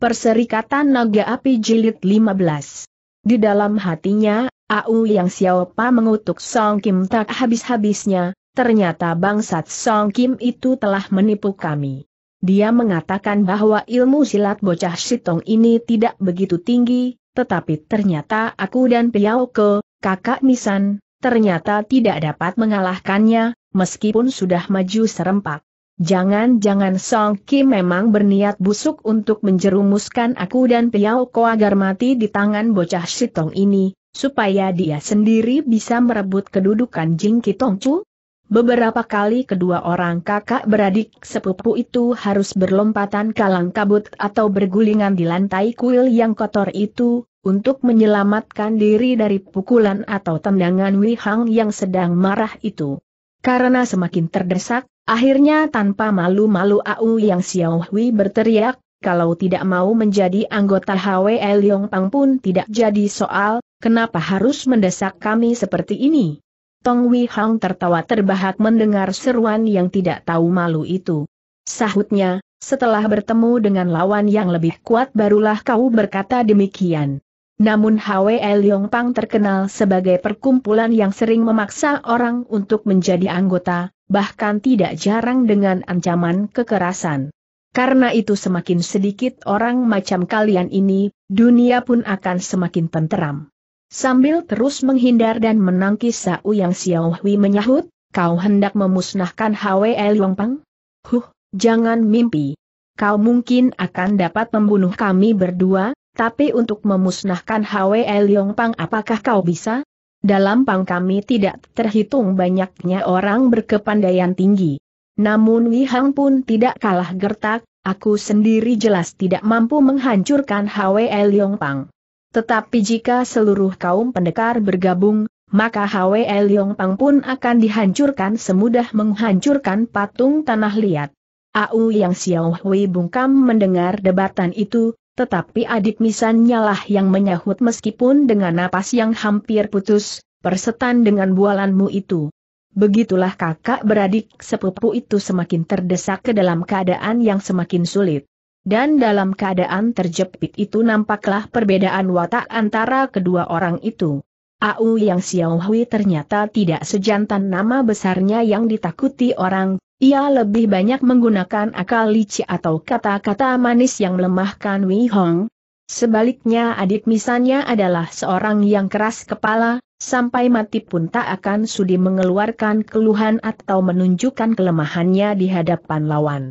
Perserikatan Naga Api Jilid 15. Di dalam hatinya, Au Yang Xiaopa mengutuk Song Kim tak habis-habisnya, ternyata bangsat Song Kim itu telah menipu kami. Dia mengatakan bahwa ilmu silat bocah Sitong ini tidak begitu tinggi, tetapi ternyata aku dan Piao Ke, kakak Nisan, ternyata tidak dapat mengalahkannya, meskipun sudah maju serempak. Jangan-jangan Song Ki memang berniat busuk untuk menjerumuskan aku dan Piao Ko agar mati di tangan bocah Sitong ini, supaya dia sendiri bisa merebut kedudukan Jing Kitong Chu? Beberapa kali kedua orang kakak beradik sepupu itu harus berlompatan kalang kabut atau bergulingan di lantai kuil yang kotor itu, untuk menyelamatkan diri dari pukulan atau tendangan Hang yang sedang marah itu. Karena semakin terdesak, akhirnya tanpa malu-malu Au Yang Xiao Hui berteriak, kalau tidak mau menjadi anggota HWL Pang pun tidak jadi soal, kenapa harus mendesak kami seperti ini? Tong Wei Hang tertawa terbahak mendengar seruan yang tidak tahu malu itu. Sahutnya, setelah bertemu dengan lawan yang lebih kuat barulah kau berkata demikian. Namun Hwe Pang terkenal sebagai perkumpulan yang sering memaksa orang untuk menjadi anggota, bahkan tidak jarang dengan ancaman kekerasan. Karena itu semakin sedikit orang macam kalian ini, dunia pun akan semakin tenteram. Sambil terus menghindar dan menangkis Sau Yang Hui menyahut, kau hendak memusnahkan Hwe Pang? Huh, jangan mimpi. Kau mungkin akan dapat membunuh kami berdua, tapi untuk memusnahkan Hwe Leong Pang apakah kau bisa? Dalam pang kami tidak terhitung banyaknya orang berkepandaian tinggi. Namun Wi Hang pun tidak kalah gertak, aku sendiri jelas tidak mampu menghancurkan Hwe Leong Pang. Tetapi jika seluruh kaum pendekar bergabung, maka Hwe Leong Pang pun akan dihancurkan semudah menghancurkan patung tanah liat. Au Yang Xiao Hui bungkam mendengar debatan itu, tetapi adik misannya lah yang menyahut meskipun dengan napas yang hampir putus, persetan dengan bualanmu itu. Begitulah kakak beradik sepupu itu semakin terdesak ke dalam keadaan yang semakin sulit. Dan dalam keadaan terjepit itu nampaklah perbedaan watak antara kedua orang itu. Au yang Xiao Hui ternyata tidak sejantan nama besarnya yang ditakuti orang, ia lebih banyak menggunakan akal licik atau kata-kata manis yang melemahkan Wei Hong. Sebaliknya adik misalnya adalah seorang yang keras kepala, sampai mati pun tak akan sudi mengeluarkan keluhan atau menunjukkan kelemahannya di hadapan lawan.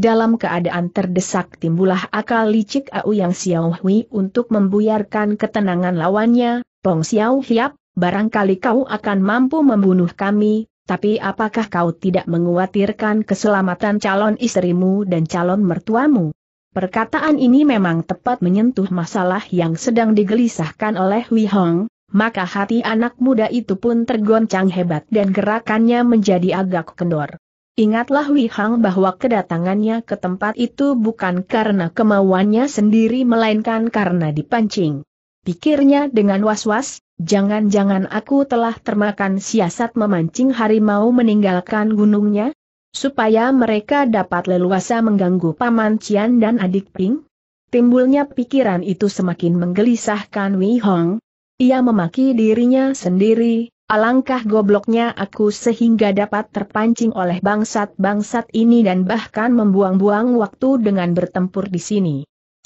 Dalam keadaan terdesak timbulah akal licik Au Yang Xiao Hui untuk membuyarkan ketenangan lawannya, Pong Xiao Hiap, barangkali kau akan mampu membunuh kami, tapi apakah kau tidak menguatirkan keselamatan calon istrimu dan calon mertuamu? Perkataan ini memang tepat menyentuh masalah yang sedang digelisahkan oleh Wi Hong, maka hati anak muda itu pun tergoncang hebat dan gerakannya menjadi agak kendor. Ingatlah Wi Hong bahwa kedatangannya ke tempat itu bukan karena kemauannya sendiri melainkan karena dipancing. Pikirnya dengan was-was, Jangan-jangan aku telah termakan siasat memancing harimau meninggalkan gunungnya? Supaya mereka dapat leluasa mengganggu Paman Cian dan adik Ping? Timbulnya pikiran itu semakin menggelisahkan Wei Hong. Ia memaki dirinya sendiri, alangkah gobloknya aku sehingga dapat terpancing oleh bangsat-bangsat ini dan bahkan membuang-buang waktu dengan bertempur di sini.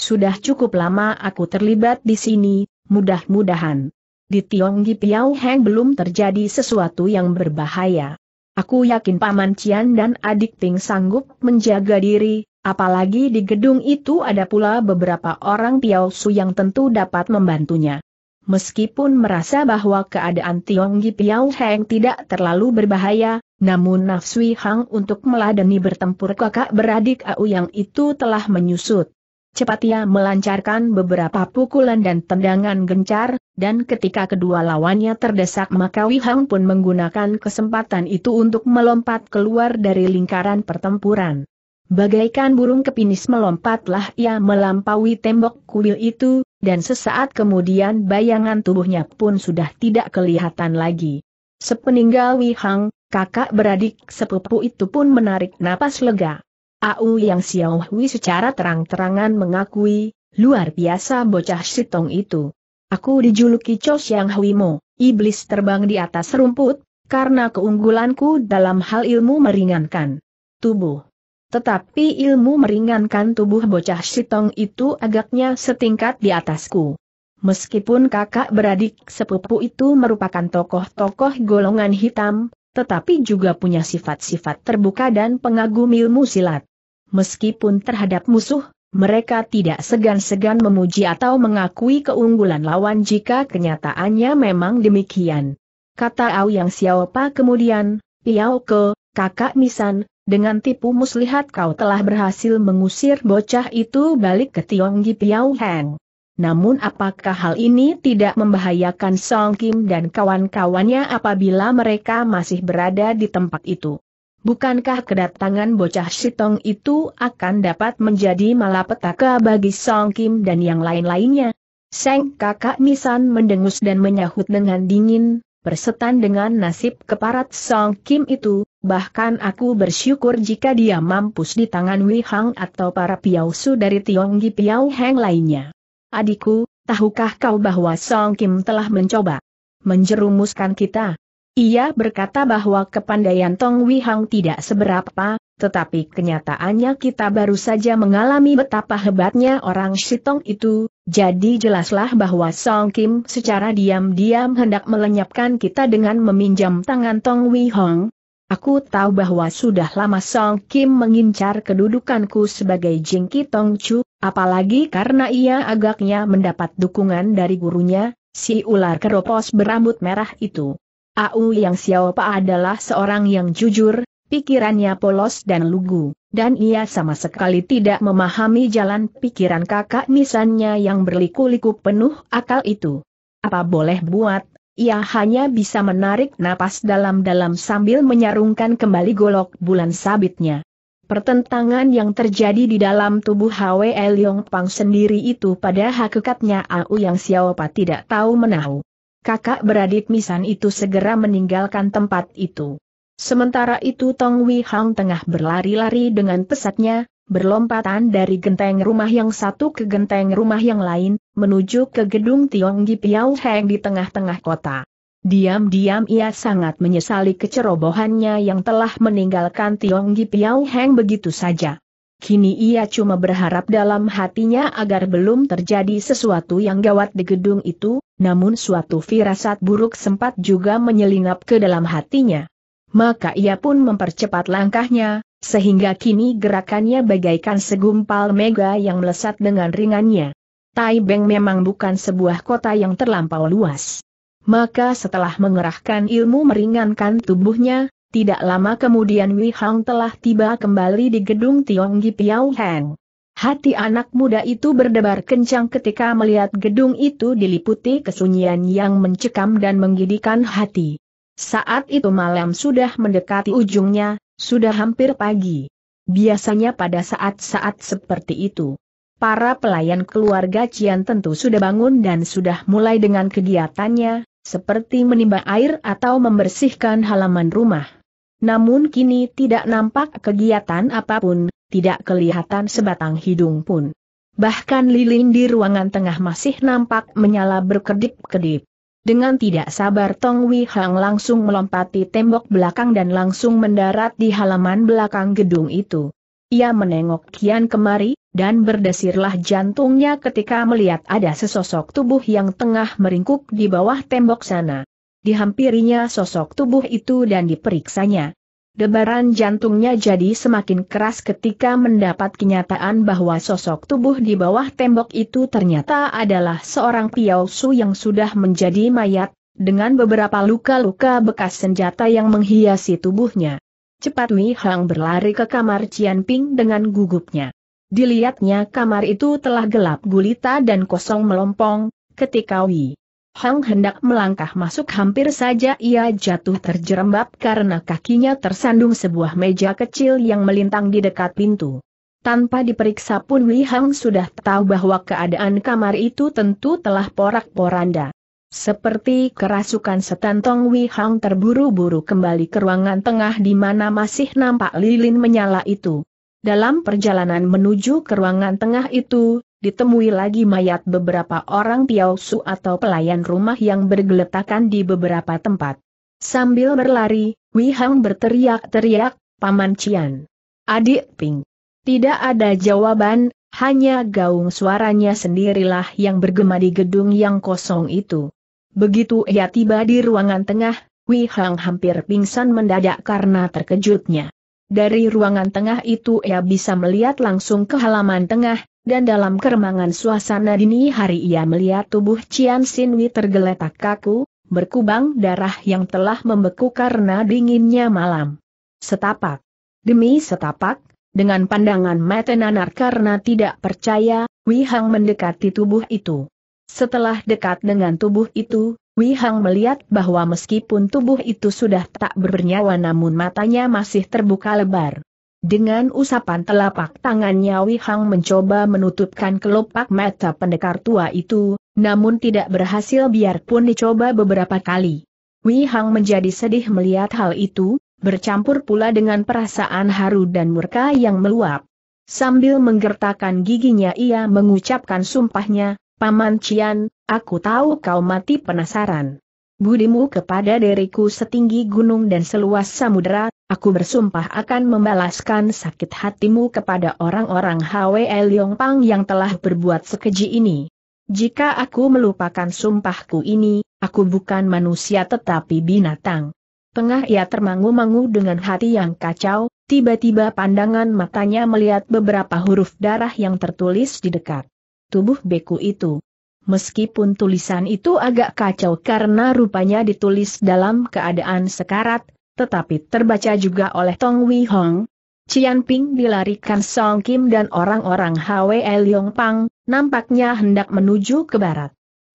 Sudah cukup lama aku terlibat di sini, mudah-mudahan di Tionggi Piao Heng belum terjadi sesuatu yang berbahaya. Aku yakin Paman Cian dan adik Ting sanggup menjaga diri, apalagi di gedung itu ada pula beberapa orang Piao Su yang tentu dapat membantunya. Meskipun merasa bahwa keadaan Tionggi Piao Heng tidak terlalu berbahaya, namun nafsu Hang untuk meladeni bertempur kakak beradik Au yang itu telah menyusut. Cepat ia melancarkan beberapa pukulan dan tendangan gencar, dan ketika kedua lawannya terdesak maka Wihang pun menggunakan kesempatan itu untuk melompat keluar dari lingkaran pertempuran. Bagaikan burung kepinis melompatlah ia melampaui tembok kuil itu, dan sesaat kemudian bayangan tubuhnya pun sudah tidak kelihatan lagi. Sepeninggal Wihang, kakak beradik sepupu itu pun menarik napas lega. Au Yang Xiaohui secara terang-terangan mengakui, luar biasa bocah sitong itu. Aku dijuluki yang Hui mo, iblis terbang di atas rumput, karena keunggulanku dalam hal ilmu meringankan tubuh. Tetapi ilmu meringankan tubuh bocah sitong itu agaknya setingkat di atasku. Meskipun kakak beradik sepupu itu merupakan tokoh-tokoh golongan hitam, tetapi juga punya sifat-sifat terbuka dan pengagum ilmu silat. Meskipun terhadap musuh, mereka tidak segan-segan memuji atau mengakui keunggulan lawan jika kenyataannya memang demikian. Kata Au yang Xiaopa kemudian, Piao Ke, kakak Misan, dengan tipu muslihat kau telah berhasil mengusir bocah itu balik ke Tionggi Piao Heng. Namun apakah hal ini tidak membahayakan Song Kim dan kawan-kawannya apabila mereka masih berada di tempat itu? Bukankah kedatangan bocah Sitong itu akan dapat menjadi malapetaka bagi Song Kim dan yang lain-lainnya? Seng kakak Nisan mendengus dan menyahut dengan dingin, persetan dengan nasib keparat Song Kim itu, bahkan aku bersyukur jika dia mampus di tangan Wei Hang atau para piausu dari Tionggi Piao Heng lainnya. Adikku, tahukah kau bahwa Song Kim telah mencoba menjerumuskan kita? Ia berkata bahwa kepandaian Tong Wihang tidak seberapa, tetapi kenyataannya kita baru saja mengalami betapa hebatnya orang Shitong itu, jadi jelaslah bahwa Song Kim secara diam-diam hendak melenyapkan kita dengan meminjam tangan Tong Wihang, Aku tahu bahwa sudah lama Song Kim mengincar kedudukanku sebagai Jing Tong Chu, apalagi karena ia agaknya mendapat dukungan dari gurunya, si ular keropos berambut merah itu. Au Yang Xiao Pa adalah seorang yang jujur, pikirannya polos dan lugu, dan ia sama sekali tidak memahami jalan pikiran kakak nisannya yang berliku-liku penuh akal itu. Apa boleh buat, ia hanya bisa menarik napas dalam-dalam sambil menyarungkan kembali golok bulan sabitnya. Pertentangan yang terjadi di dalam tubuh Hwe Leong Pang sendiri itu pada hakikatnya Au Yang Xiaopa tidak tahu menahu. Kakak beradik Misan itu segera meninggalkan tempat itu. Sementara itu Tong Wei Hang tengah berlari-lari dengan pesatnya, berlompatan dari genteng rumah yang satu ke genteng rumah yang lain, menuju ke gedung Tionggi Piao Heng di tengah-tengah kota. Diam-diam ia sangat menyesali kecerobohannya yang telah meninggalkan Tionggi Piao Heng begitu saja. Kini ia cuma berharap dalam hatinya agar belum terjadi sesuatu yang gawat di gedung itu, namun suatu firasat buruk sempat juga menyelinap ke dalam hatinya. Maka ia pun mempercepat langkahnya, sehingga kini gerakannya bagaikan segumpal mega yang melesat dengan ringannya. Tai Beng memang bukan sebuah kota yang terlampau luas. Maka setelah mengerahkan ilmu meringankan tubuhnya, tidak lama kemudian Wei Hang telah tiba kembali di gedung Tionggi Piao Heng. Hati anak muda itu berdebar kencang ketika melihat gedung itu diliputi kesunyian yang mencekam dan menggidikan hati. Saat itu malam sudah mendekati ujungnya, sudah hampir pagi. Biasanya pada saat-saat seperti itu, para pelayan keluarga Cian tentu sudah bangun dan sudah mulai dengan kegiatannya, seperti menimba air atau membersihkan halaman rumah. Namun kini tidak nampak kegiatan apapun, tidak kelihatan sebatang hidung pun. Bahkan lilin di ruangan tengah masih nampak menyala berkedip-kedip. Dengan tidak sabar Tong Wei Hang langsung melompati tembok belakang dan langsung mendarat di halaman belakang gedung itu. Ia menengok kian kemari, dan berdesirlah jantungnya ketika melihat ada sesosok tubuh yang tengah meringkuk di bawah tembok sana. Dihampirinya sosok tubuh itu dan diperiksanya. Debaran jantungnya jadi semakin keras ketika mendapat kenyataan bahwa sosok tubuh di bawah tembok itu ternyata adalah seorang Piao Su yang sudah menjadi mayat, dengan beberapa luka-luka bekas senjata yang menghiasi tubuhnya. Cepat Wei Hang berlari ke kamar Cian Ping dengan gugupnya. Dilihatnya kamar itu telah gelap gulita dan kosong melompong, ketika Wei Hang hendak melangkah masuk hampir saja ia jatuh terjerembab karena kakinya tersandung sebuah meja kecil yang melintang di dekat pintu. Tanpa diperiksa pun Wei Hang sudah tahu bahwa keadaan kamar itu tentu telah porak-poranda. Seperti kerasukan setantong Wei Hang terburu-buru kembali ke ruangan tengah di mana masih nampak lilin menyala itu. Dalam perjalanan menuju ke ruangan tengah itu, ditemui lagi mayat beberapa orang piausu atau pelayan rumah yang bergeletakan di beberapa tempat. Sambil berlari, Wei Hang berteriak-teriak, Paman Cian. Adik Ping. Tidak ada jawaban, hanya gaung suaranya sendirilah yang bergema di gedung yang kosong itu. Begitu ia tiba di ruangan tengah, Wei Hang hampir pingsan mendadak karena terkejutnya. Dari ruangan tengah itu ia bisa melihat langsung ke halaman tengah, dan dalam keremangan suasana dini hari ia melihat tubuh Cian Sinwi tergeletak kaku, berkubang darah yang telah membeku karena dinginnya malam. Setapak. Demi setapak, dengan pandangan mata nanar karena tidak percaya, Wihang mendekati tubuh itu. Setelah dekat dengan tubuh itu, Wei Hang melihat bahwa meskipun tubuh itu sudah tak bernyawa namun matanya masih terbuka lebar. Dengan usapan telapak tangannya Wei Hang mencoba menutupkan kelopak mata pendekar tua itu, namun tidak berhasil biarpun dicoba beberapa kali. Wei Hang menjadi sedih melihat hal itu, bercampur pula dengan perasaan haru dan murka yang meluap. Sambil menggertakkan giginya ia mengucapkan sumpahnya, Paman Cian, Aku tahu kau mati penasaran. Budimu kepada diriku setinggi gunung dan seluas samudera, aku bersumpah akan membalaskan sakit hatimu kepada orang-orang HWL Yongpang yang telah berbuat sekeji ini. Jika aku melupakan sumpahku ini, aku bukan manusia tetapi binatang. Tengah ia termangu-mangu dengan hati yang kacau, tiba-tiba pandangan matanya melihat beberapa huruf darah yang tertulis di dekat tubuh beku itu meskipun tulisan itu agak kacau karena rupanya ditulis dalam keadaan sekarat, tetapi terbaca juga oleh Tong Wei Hong. Cian Ping dilarikan Song Kim dan orang-orang Hwe Leong Pang, nampaknya hendak menuju ke barat.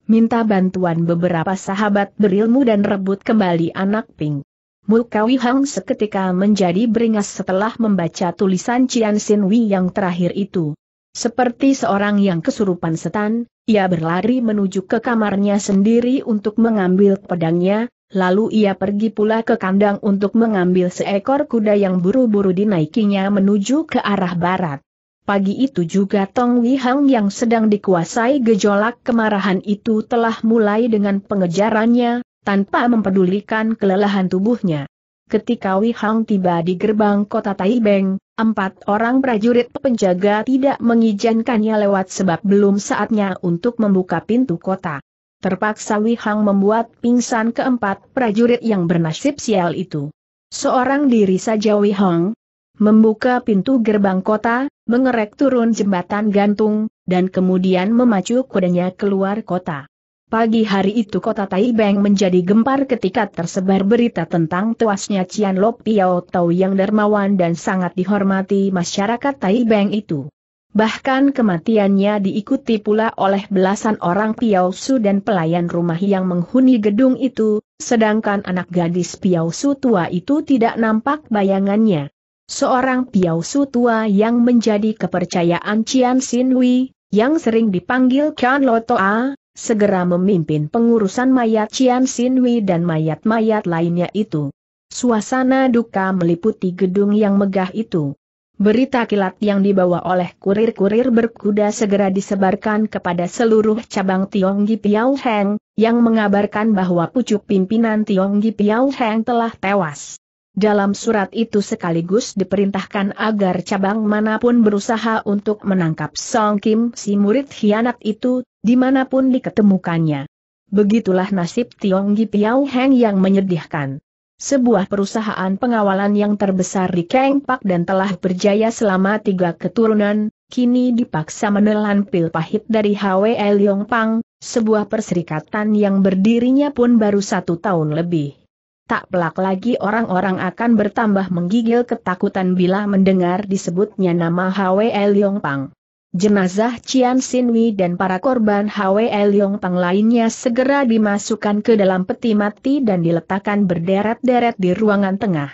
Minta bantuan beberapa sahabat berilmu dan rebut kembali anak Ping. Mulkawi Hong seketika menjadi beringas setelah membaca tulisan Cian Sin Wei yang terakhir itu. Seperti seorang yang kesurupan setan, ia berlari menuju ke kamarnya sendiri untuk mengambil pedangnya, lalu ia pergi pula ke kandang untuk mengambil seekor kuda yang buru-buru dinaikinya menuju ke arah barat. Pagi itu juga Tong Wihang yang sedang dikuasai gejolak kemarahan itu telah mulai dengan pengejarannya, tanpa mempedulikan kelelahan tubuhnya. Ketika Wei Hang tiba di gerbang kota Taibeng, empat orang prajurit penjaga tidak mengizinkannya lewat sebab belum saatnya untuk membuka pintu kota. Terpaksa Wei Hang membuat pingsan keempat prajurit yang bernasib sial itu. Seorang diri saja Wei Hang membuka pintu gerbang kota, mengerek turun jembatan gantung, dan kemudian memacu kudanya keluar kota. Pagi hari itu kota Taibeng menjadi gempar ketika tersebar berita tentang tuasnya Cian Lop Piao Tau yang dermawan dan sangat dihormati masyarakat Taibeng itu. Bahkan kematiannya diikuti pula oleh belasan orang Piao Su dan pelayan rumah yang menghuni gedung itu, sedangkan anak gadis Piao Su tua itu tidak nampak bayangannya. Seorang Piao Su tua yang menjadi kepercayaan Cian Sin Wei, yang sering dipanggil Kian Lotoa, segera memimpin pengurusan mayat Cian Sinwi dan mayat-mayat lainnya itu. Suasana duka meliputi gedung yang megah itu. Berita kilat yang dibawa oleh kurir-kurir berkuda segera disebarkan kepada seluruh cabang Tionggi Piao Heng, yang mengabarkan bahwa pucuk pimpinan Tionggi Piao Heng telah tewas. Dalam surat itu sekaligus diperintahkan agar cabang manapun berusaha untuk menangkap Song Kim si murid hianat itu, dimanapun diketemukannya. Begitulah nasib Tiong Gi Piao Heng yang menyedihkan. Sebuah perusahaan pengawalan yang terbesar di Kang Pak dan telah berjaya selama tiga keturunan, kini dipaksa menelan pil pahit dari HWL Pang, sebuah perserikatan yang berdirinya pun baru satu tahun lebih. Tak pelak lagi orang-orang akan bertambah menggigil ketakutan bila mendengar disebutnya nama Hwe Leong Pang. Jenazah Cian Wei dan para korban Hwe Leong Pang lainnya segera dimasukkan ke dalam peti mati dan diletakkan berderet-deret di ruangan tengah.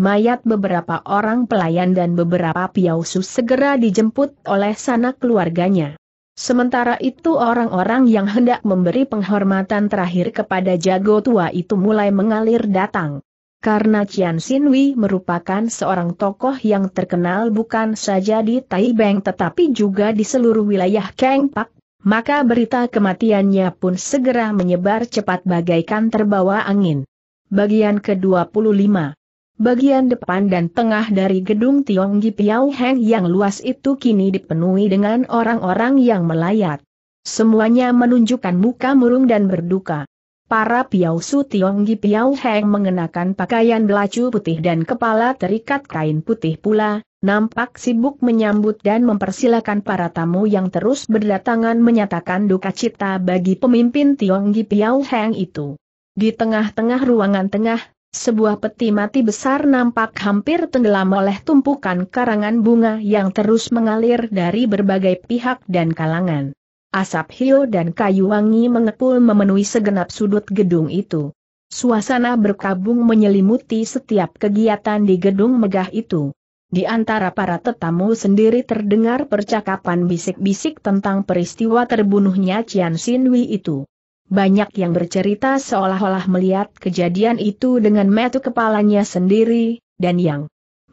Mayat beberapa orang pelayan dan beberapa piausu segera dijemput oleh sanak keluarganya. Sementara itu orang-orang yang hendak memberi penghormatan terakhir kepada jago tua itu mulai mengalir datang. Karena Chian Sinwi merupakan seorang tokoh yang terkenal bukan saja di Taibeng tetapi juga di seluruh wilayah Kengpak, Pak, maka berita kematiannya pun segera menyebar cepat bagaikan terbawa angin. Bagian ke-25 Bagian depan dan tengah dari gedung Tionggi Piao Heng yang luas itu kini dipenuhi dengan orang-orang yang melayat. Semuanya menunjukkan muka murung dan berduka. Para Piao Su Tionggi Piao Heng mengenakan pakaian belacu putih dan kepala terikat kain putih pula, nampak sibuk menyambut dan mempersilakan para tamu yang terus berdatangan menyatakan duka cita bagi pemimpin Tionggi Piao Heng itu. Di tengah-tengah ruangan tengah, sebuah peti mati besar nampak hampir tenggelam oleh tumpukan karangan bunga yang terus mengalir dari berbagai pihak dan kalangan. Asap hio dan kayu wangi mengepul memenuhi segenap sudut gedung itu. Suasana berkabung menyelimuti setiap kegiatan di gedung megah itu. Di antara para tetamu sendiri terdengar percakapan bisik-bisik tentang peristiwa terbunuhnya Cian Wei itu. Banyak yang bercerita seolah-olah melihat kejadian itu dengan metu kepalanya sendiri, dan yang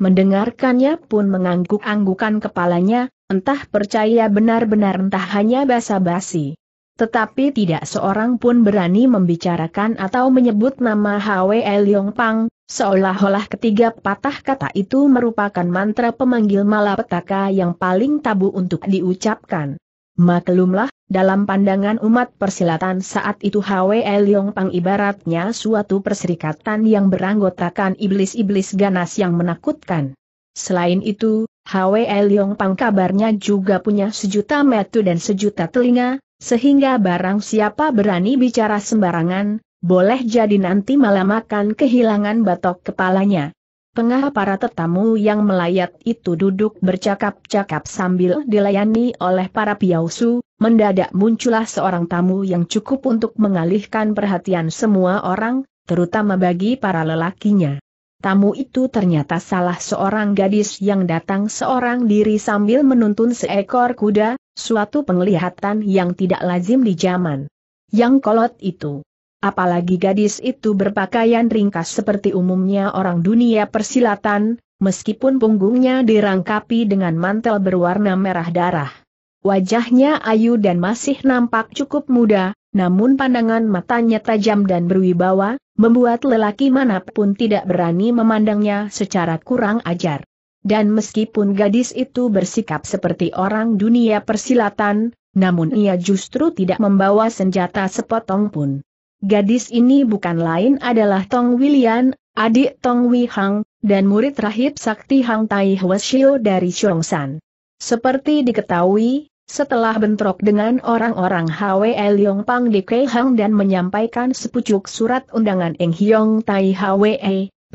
mendengarkannya pun mengangguk-anggukan kepalanya, entah percaya benar-benar entah hanya basa-basi. Tetapi tidak seorang pun berani membicarakan atau menyebut nama Hwe Leong Pang, seolah-olah ketiga patah kata itu merupakan mantra pemanggil malapetaka yang paling tabu untuk diucapkan. Maklumlah, dalam pandangan umat persilatan saat itu Hwe Leong Pang ibaratnya suatu perserikatan yang beranggotakan iblis-iblis ganas yang menakutkan. Selain itu, Hwe Leong Pang kabarnya juga punya sejuta metu dan sejuta telinga, sehingga barang siapa berani bicara sembarangan, boleh jadi nanti malam akan kehilangan batok kepalanya. Tengah para tetamu yang melayat itu duduk bercakap-cakap sambil dilayani oleh para piausu, mendadak muncullah seorang tamu yang cukup untuk mengalihkan perhatian semua orang, terutama bagi para lelakinya. Tamu itu ternyata salah seorang gadis yang datang seorang diri sambil menuntun seekor kuda, suatu penglihatan yang tidak lazim di zaman. Yang kolot itu. Apalagi gadis itu berpakaian ringkas seperti umumnya orang dunia persilatan, meskipun punggungnya dirangkapi dengan mantel berwarna merah darah. Wajahnya ayu dan masih nampak cukup muda, namun pandangan matanya tajam dan berwibawa, membuat lelaki manapun tidak berani memandangnya secara kurang ajar. Dan meskipun gadis itu bersikap seperti orang dunia persilatan, namun ia justru tidak membawa senjata sepotong pun. Gadis ini bukan lain adalah Tong Wilian, adik Tong Wi Hang, dan murid rahib sakti Hang Tai Hwasyo dari Chongshan. Seperti diketahui, setelah bentrok dengan orang-orang Hwe Leong Pang di Kehang dan menyampaikan sepucuk surat undangan Eng Hyong Tai Hwe,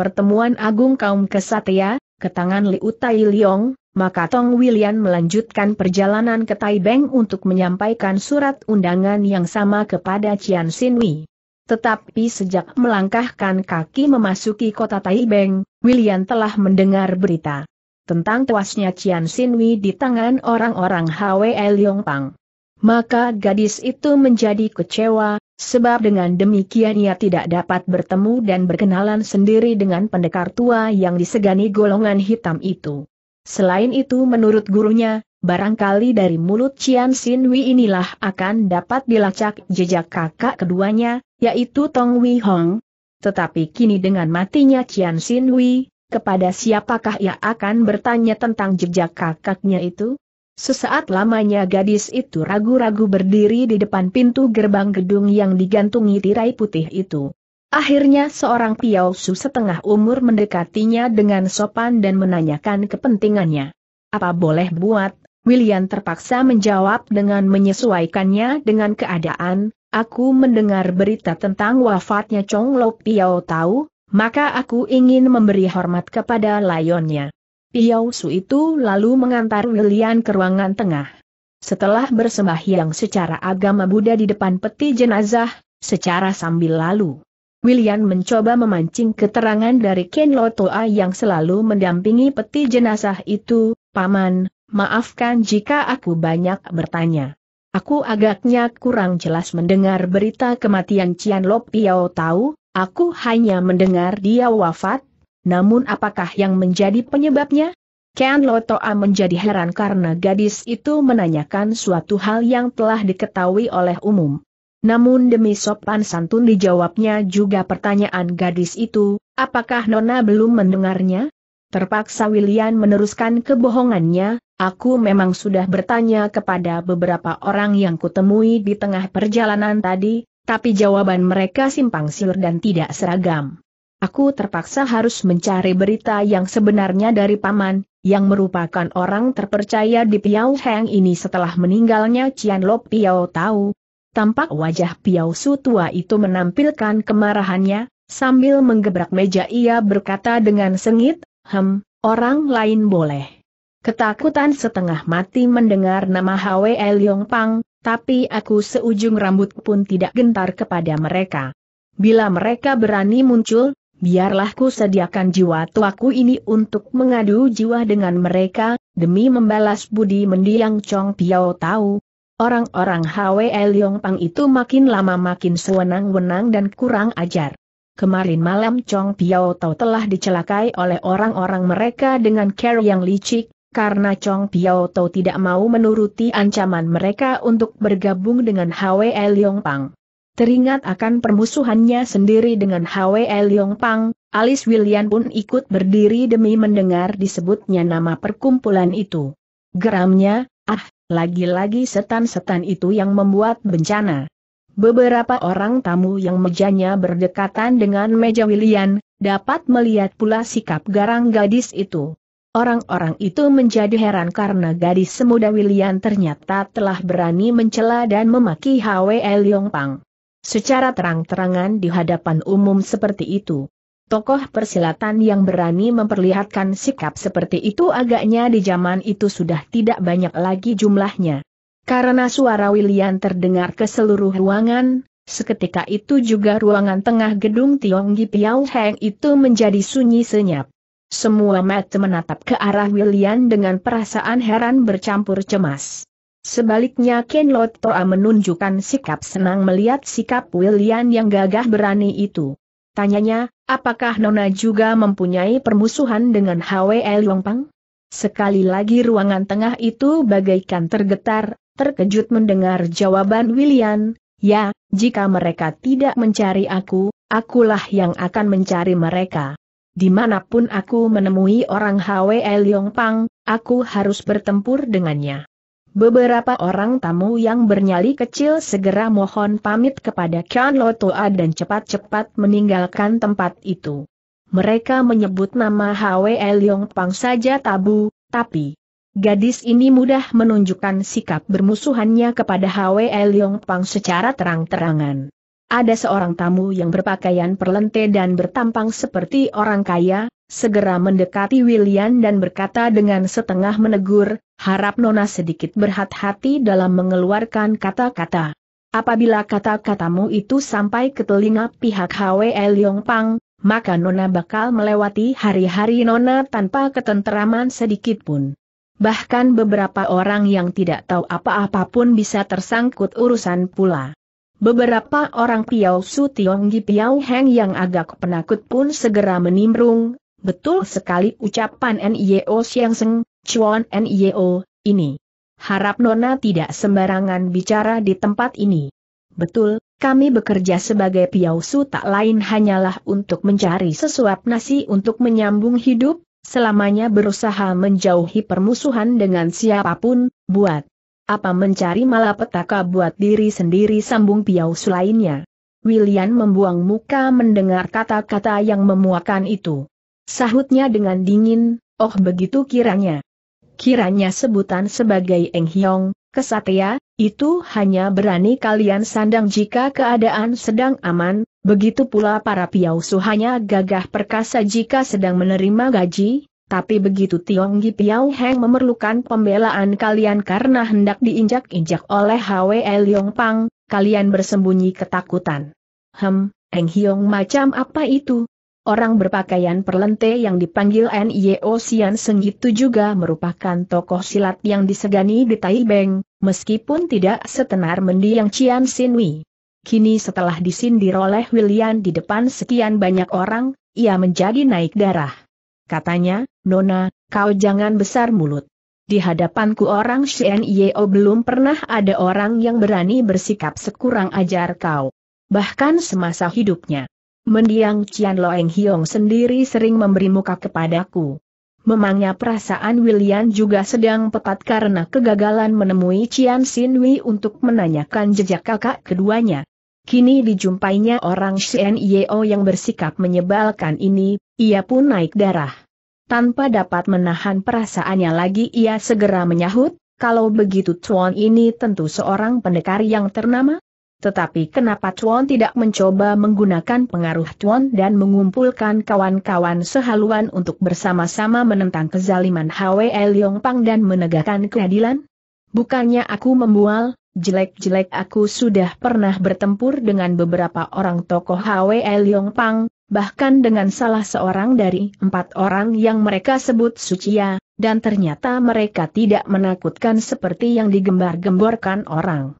pertemuan agung kaum kesatria, ke tangan Liu Tai Leong, maka Tong Wilian melanjutkan perjalanan ke Taibeng untuk menyampaikan surat undangan yang sama kepada Cian Sinwi. Tetapi sejak melangkahkan kaki memasuki kota Taibeng, William telah mendengar berita tentang tewasnya Cian Sinwi di tangan orang-orang Hwe Pang. Maka gadis itu menjadi kecewa, sebab dengan demikian ia tidak dapat bertemu dan berkenalan sendiri dengan pendekar tua yang disegani golongan hitam itu. Selain itu menurut gurunya, barangkali dari mulut Cian Sinwi inilah akan dapat dilacak jejak kakak keduanya, yaitu Tong Wei Hong. Tetapi kini dengan matinya Qian Xin Wei, kepada siapakah ia akan bertanya tentang jejak kakaknya itu? Sesaat lamanya gadis itu ragu-ragu berdiri di depan pintu gerbang gedung yang digantungi tirai putih itu. Akhirnya seorang piausu setengah umur mendekatinya dengan sopan dan menanyakan kepentingannya. Apa boleh buat, William terpaksa menjawab dengan menyesuaikannya dengan keadaan, aku mendengar berita tentang wafatnya Chong Lo Piao tahu, maka aku ingin memberi hormat kepada layonnya. Piao Su itu lalu mengantar Lilian ke ruangan tengah. Setelah bersembahyang secara agama Buddha di depan peti jenazah, secara sambil lalu. William mencoba memancing keterangan dari Ken Lotoa yang selalu mendampingi peti jenazah itu, Paman, maafkan jika aku banyak bertanya. Aku agaknya kurang jelas mendengar berita kematian Cian Lop Piao tahu, aku hanya mendengar dia wafat, namun apakah yang menjadi penyebabnya? Ken Lotoa menjadi heran karena gadis itu menanyakan suatu hal yang telah diketahui oleh umum. Namun demi sopan santun dijawabnya juga pertanyaan gadis itu, apakah Nona belum mendengarnya? Terpaksa William meneruskan kebohongannya, aku memang sudah bertanya kepada beberapa orang yang kutemui di tengah perjalanan tadi, tapi jawaban mereka simpang siur dan tidak seragam. Aku terpaksa harus mencari berita yang sebenarnya dari paman, yang merupakan orang terpercaya di Piao Heng ini setelah meninggalnya Cian Lo Piao tahu. Tampak wajah Piao Su tua itu menampilkan kemarahannya, sambil menggebrak meja ia berkata dengan sengit, Hem, orang lain boleh. Ketakutan setengah mati mendengar nama Yong Pang, tapi aku seujung rambut pun tidak gentar kepada mereka. Bila mereka berani muncul, biarlah ku sediakan jiwa tuaku ini untuk mengadu jiwa dengan mereka, demi membalas budi mendiang Chong Piao tahu. Orang-orang Yong Pang itu makin lama makin sewenang-wenang dan kurang ajar kemarin malam Chong Piao Tau telah dicelakai oleh orang-orang mereka dengan care yang licik, karena Chong Piao Tau tidak mau menuruti ancaman mereka untuk bergabung dengan Hwe Leong Pang. Teringat akan permusuhannya sendiri dengan Hwe Leong Pang, alis William pun ikut berdiri demi mendengar disebutnya nama perkumpulan itu. Geramnya, ah, lagi-lagi setan-setan itu yang membuat bencana. Beberapa orang tamu yang mejanya berdekatan dengan meja William, dapat melihat pula sikap garang gadis itu. Orang-orang itu menjadi heran karena gadis semuda William ternyata telah berani mencela dan memaki HWL Pang Secara terang-terangan di hadapan umum seperti itu. Tokoh persilatan yang berani memperlihatkan sikap seperti itu agaknya di zaman itu sudah tidak banyak lagi jumlahnya. Karena suara William terdengar ke seluruh ruangan, seketika itu juga ruangan tengah gedung Tionggi Piao Heng itu menjadi sunyi senyap. Semua mata menatap ke arah William dengan perasaan heran bercampur cemas. Sebaliknya Ken Lotoa menunjukkan sikap senang melihat sikap William yang gagah berani itu. Tanyanya, apakah Nona juga mempunyai permusuhan dengan HWL Yongpang? Sekali lagi ruangan tengah itu bagaikan tergetar, terkejut mendengar jawaban William, ya, jika mereka tidak mencari aku, akulah yang akan mencari mereka. Dimanapun aku menemui orang Hwe Leong Pang, aku harus bertempur dengannya. Beberapa orang tamu yang bernyali kecil segera mohon pamit kepada Kian Lo Toa dan cepat-cepat meninggalkan tempat itu. Mereka menyebut nama Hwe Leong Pang saja tabu, tapi Gadis ini mudah menunjukkan sikap bermusuhannya kepada Hwe Leong Pang secara terang-terangan. Ada seorang tamu yang berpakaian perlente dan bertampang seperti orang kaya, segera mendekati William dan berkata dengan setengah menegur, harap Nona sedikit berhati-hati dalam mengeluarkan kata-kata. Apabila kata-katamu itu sampai ke telinga pihak Hwe Leong Pang, maka Nona bakal melewati hari-hari Nona tanpa ketenteraman sedikitpun. Bahkan beberapa orang yang tidak tahu apa-apa pun bisa tersangkut urusan pula. Beberapa orang Piao Su Tionggi Piao Heng yang agak penakut pun segera menimbrung, betul sekali ucapan N.I.O. Siang Seng, Chuan N.I.O., ini. Harap Nona tidak sembarangan bicara di tempat ini. Betul, kami bekerja sebagai Piao Su tak lain hanyalah untuk mencari sesuap nasi untuk menyambung hidup, Selamanya berusaha menjauhi permusuhan dengan siapapun, buat apa mencari malapetaka buat diri sendiri sambung Piau lainnya. William membuang muka mendengar kata-kata yang memuakan itu. Sahutnya dengan dingin, oh begitu kiranya. Kiranya sebutan sebagai Eng Hiong, Kesatria, itu hanya berani kalian sandang jika keadaan sedang aman, begitu pula para piausu hanya gagah perkasa jika sedang menerima gaji, tapi begitu Tionggi Piao Heng memerlukan pembelaan kalian karena hendak diinjak-injak oleh Hwe Leong Pang, kalian bersembunyi ketakutan. Hem, Eng Hiong macam apa itu? Orang berpakaian perlente yang dipanggil N.Y.O. Sian Seng itu juga merupakan tokoh silat yang disegani di Taibeng, meskipun tidak setenar mendiang Cian Sinwi. Kini setelah disindir oleh William di depan sekian banyak orang, ia menjadi naik darah. Katanya, Nona, kau jangan besar mulut. Di hadapanku orang Shen Yeo belum pernah ada orang yang berani bersikap sekurang ajar kau. Bahkan semasa hidupnya. Mendiang Cian Loeng Hiong sendiri sering memberi muka kepadaku. Memangnya perasaan William juga sedang pekat karena kegagalan menemui Cian Sinwi untuk menanyakan jejak kakak keduanya. Kini dijumpainya orang Shen Yeo yang bersikap menyebalkan ini, ia pun naik darah. Tanpa dapat menahan perasaannya lagi ia segera menyahut, kalau begitu Tuan ini tentu seorang pendekar yang ternama, tetapi kenapa Chuan tidak mencoba menggunakan pengaruh Chuan dan mengumpulkan kawan-kawan sehaluan untuk bersama-sama menentang kezaliman Hwe Pang dan menegakkan keadilan? Bukannya aku membual, jelek-jelek aku sudah pernah bertempur dengan beberapa orang tokoh Hwe Pang, bahkan dengan salah seorang dari empat orang yang mereka sebut sucia, dan ternyata mereka tidak menakutkan seperti yang digembar-gemborkan orang.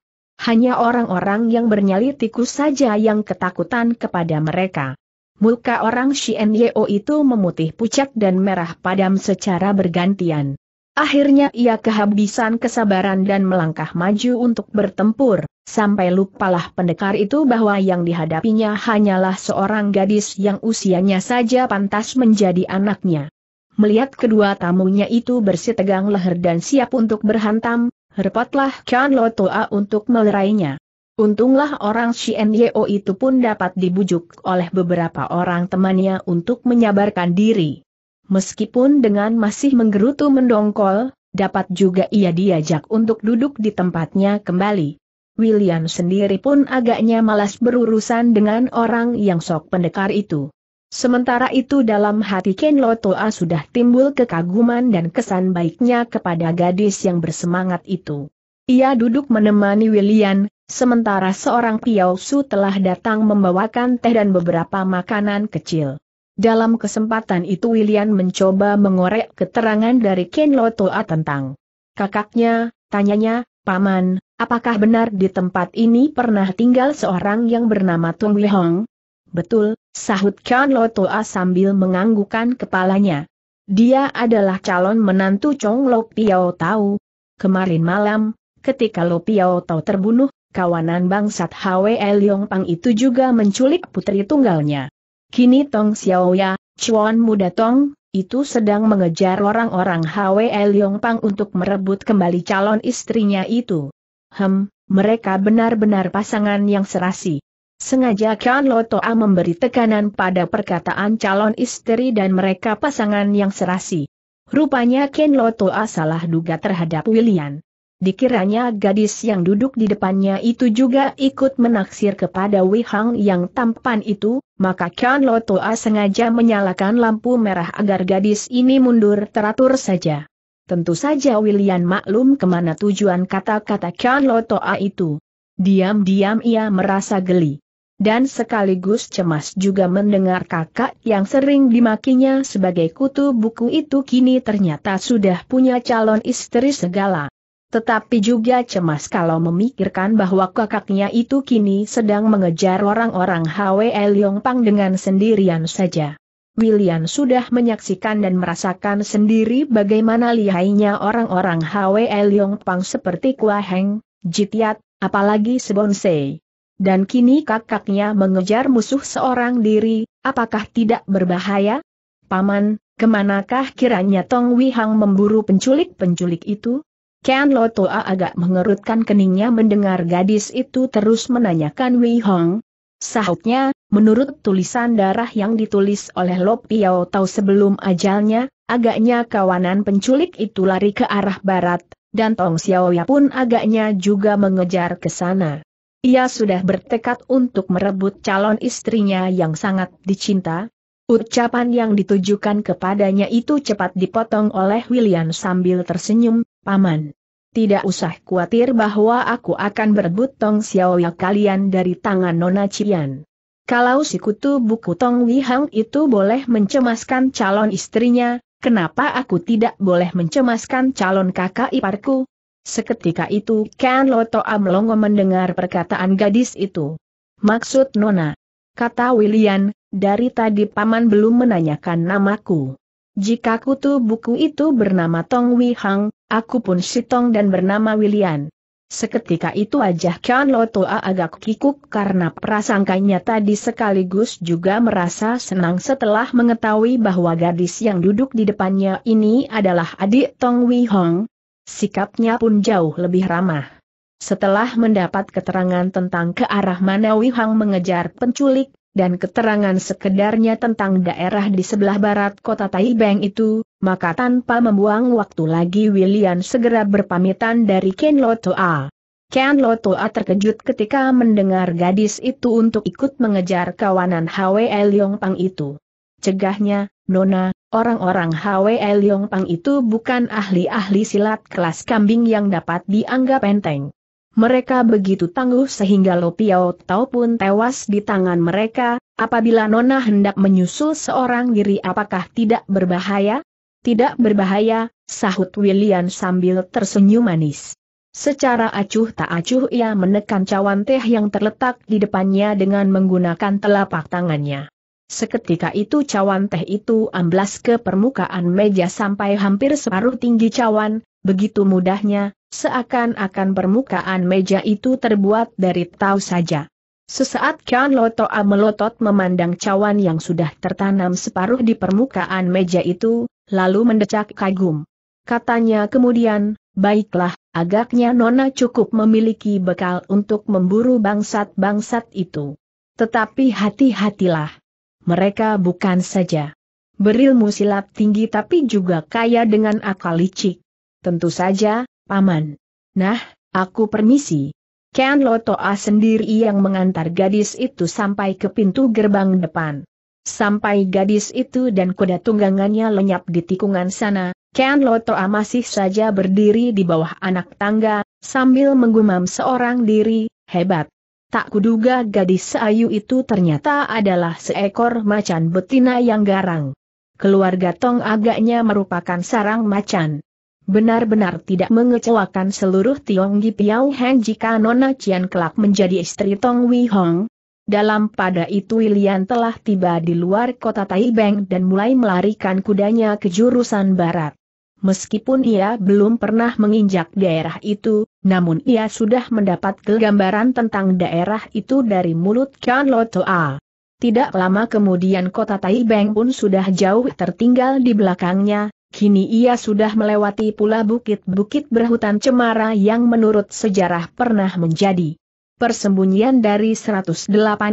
Hanya orang-orang yang bernyali tikus saja yang ketakutan kepada mereka. Muka orang Shien Yeo itu memutih pucat dan merah padam secara bergantian. Akhirnya ia kehabisan kesabaran dan melangkah maju untuk bertempur, sampai lupalah pendekar itu bahwa yang dihadapinya hanyalah seorang gadis yang usianya saja pantas menjadi anaknya. Melihat kedua tamunya itu bersitegang leher dan siap untuk berhantam, Repotlah Kan Lo Toa untuk melerainya. Untunglah orang Shien itu pun dapat dibujuk oleh beberapa orang temannya untuk menyabarkan diri. Meskipun dengan masih menggerutu mendongkol, dapat juga ia diajak untuk duduk di tempatnya kembali. William sendiri pun agaknya malas berurusan dengan orang yang sok pendekar itu. Sementara itu dalam hati Ken Lotoa sudah timbul kekaguman dan kesan baiknya kepada gadis yang bersemangat itu. Ia duduk menemani William, sementara seorang Piausu telah datang membawakan teh dan beberapa makanan kecil. Dalam kesempatan itu William mencoba mengorek keterangan dari Ken Lotoa tentang kakaknya, tanyanya, Paman, apakah benar di tempat ini pernah tinggal seorang yang bernama Tung Wihong? Betul, Sahut Chan Lo Toa sambil menganggukan kepalanya. Dia adalah calon menantu Chong Lo Piao Tau. Kemarin malam, ketika Lo Piao Tau terbunuh, kawanan bangsat Hwe Liong Pang itu juga menculik putri tunggalnya. Kini Tong Xiaoya, Chuan Muda Tong, itu sedang mengejar orang-orang Hwe Liong Pang untuk merebut kembali calon istrinya itu. Hem, mereka benar-benar pasangan yang serasi. Sengaja Kian Lotoa memberi tekanan pada perkataan calon istri dan mereka pasangan yang serasi. Rupanya Ken Lotoa salah duga terhadap William. Dikiranya gadis yang duduk di depannya itu juga ikut menaksir kepada Wei Hang yang tampan itu, maka Kian Lotoa sengaja menyalakan lampu merah agar gadis ini mundur teratur saja. Tentu saja William maklum kemana tujuan kata-kata Kian Lotoa itu. Diam-diam ia merasa geli dan sekaligus cemas juga mendengar kakak yang sering dimakinya sebagai kutu buku itu kini ternyata sudah punya calon istri segala. Tetapi juga cemas kalau memikirkan bahwa kakaknya itu kini sedang mengejar orang-orang HWL Pang dengan sendirian saja. William sudah menyaksikan dan merasakan sendiri bagaimana lihainya orang-orang HWL Pang seperti Kua Heng, Jitiat, apalagi Sebonsei. Dan kini kakaknya mengejar musuh seorang diri, apakah tidak berbahaya? Paman, kemanakah kiranya Tong Wihang memburu penculik-penculik itu? Ken Lo Toa agak mengerutkan keningnya mendengar gadis itu terus menanyakan Hang. Sahutnya, menurut tulisan darah yang ditulis oleh Lo Piao Tau sebelum ajalnya, agaknya kawanan penculik itu lari ke arah barat, dan Tong Xiaoya pun agaknya juga mengejar ke sana. Ia sudah bertekad untuk merebut calon istrinya yang sangat dicinta. Ucapan yang ditujukan kepadanya itu cepat dipotong oleh William sambil tersenyum, Paman. Tidak usah khawatir bahwa aku akan berebut Tong Xiaoya kalian dari tangan Nona Cian. Kalau si kutu buku Tong Wihang itu boleh mencemaskan calon istrinya, kenapa aku tidak boleh mencemaskan calon kakak iparku? Seketika itu Ken Loto Amlongo mendengar perkataan gadis itu. Maksud Nona. Kata William, dari tadi paman belum menanyakan namaku. Jika kutu buku itu bernama Tong Wi Hang, aku pun si Tong dan bernama William. Seketika itu wajah Ken Loto agak kikuk karena prasangkanya tadi sekaligus juga merasa senang setelah mengetahui bahwa gadis yang duduk di depannya ini adalah adik Tong Wi Hong, Sikapnya pun jauh lebih ramah. Setelah mendapat keterangan tentang ke arah mana Wihang mengejar penculik, dan keterangan sekedarnya tentang daerah di sebelah barat kota Taibeng itu, maka tanpa membuang waktu lagi William segera berpamitan dari Ken Lotoa. Ken Lotoa terkejut ketika mendengar gadis itu untuk ikut mengejar kawanan Hwe Leong Pang itu. Cegahnya, Nona, Orang-orang Hwe Liong Pang itu bukan ahli-ahli silat kelas kambing yang dapat dianggap enteng. Mereka begitu tangguh sehingga Lo Piao Tau pun tewas di tangan mereka, apabila Nona hendak menyusul seorang diri apakah tidak berbahaya? Tidak berbahaya, sahut William sambil tersenyum manis. Secara acuh tak acuh ia menekan cawan teh yang terletak di depannya dengan menggunakan telapak tangannya. Seketika itu cawan teh itu amblas ke permukaan meja sampai hampir separuh tinggi cawan, begitu mudahnya, seakan-akan permukaan meja itu terbuat dari tahu saja. Sesaat Kian Lotoa melotot memandang cawan yang sudah tertanam separuh di permukaan meja itu, lalu mendecak kagum. Katanya kemudian, baiklah, agaknya Nona cukup memiliki bekal untuk memburu bangsat-bangsat itu. Tetapi hati-hatilah mereka bukan saja berilmu silat tinggi tapi juga kaya dengan akal licik. Tentu saja, Paman. Nah, aku permisi. Ken Lotoa sendiri yang mengantar gadis itu sampai ke pintu gerbang depan. Sampai gadis itu dan kuda tunggangannya lenyap di tikungan sana, Ken Lotoa masih saja berdiri di bawah anak tangga, sambil menggumam seorang diri, hebat, Tak kuduga gadis Ayu itu ternyata adalah seekor macan betina yang garang. Keluarga Tong agaknya merupakan sarang macan. Benar-benar tidak mengecewakan seluruh Tionggi Piao Heng jika Nona Cian kelak menjadi istri Tong Wei Hong. Dalam pada itu William telah tiba di luar kota Taibeng dan mulai melarikan kudanya ke jurusan barat. Meskipun ia belum pernah menginjak daerah itu, namun ia sudah mendapat gambaran tentang daerah itu dari mulut Kian Lotoa. Tidak lama kemudian kota Taibeng pun sudah jauh tertinggal di belakangnya, kini ia sudah melewati pula bukit-bukit berhutan cemara yang menurut sejarah pernah menjadi persembunyian dari 108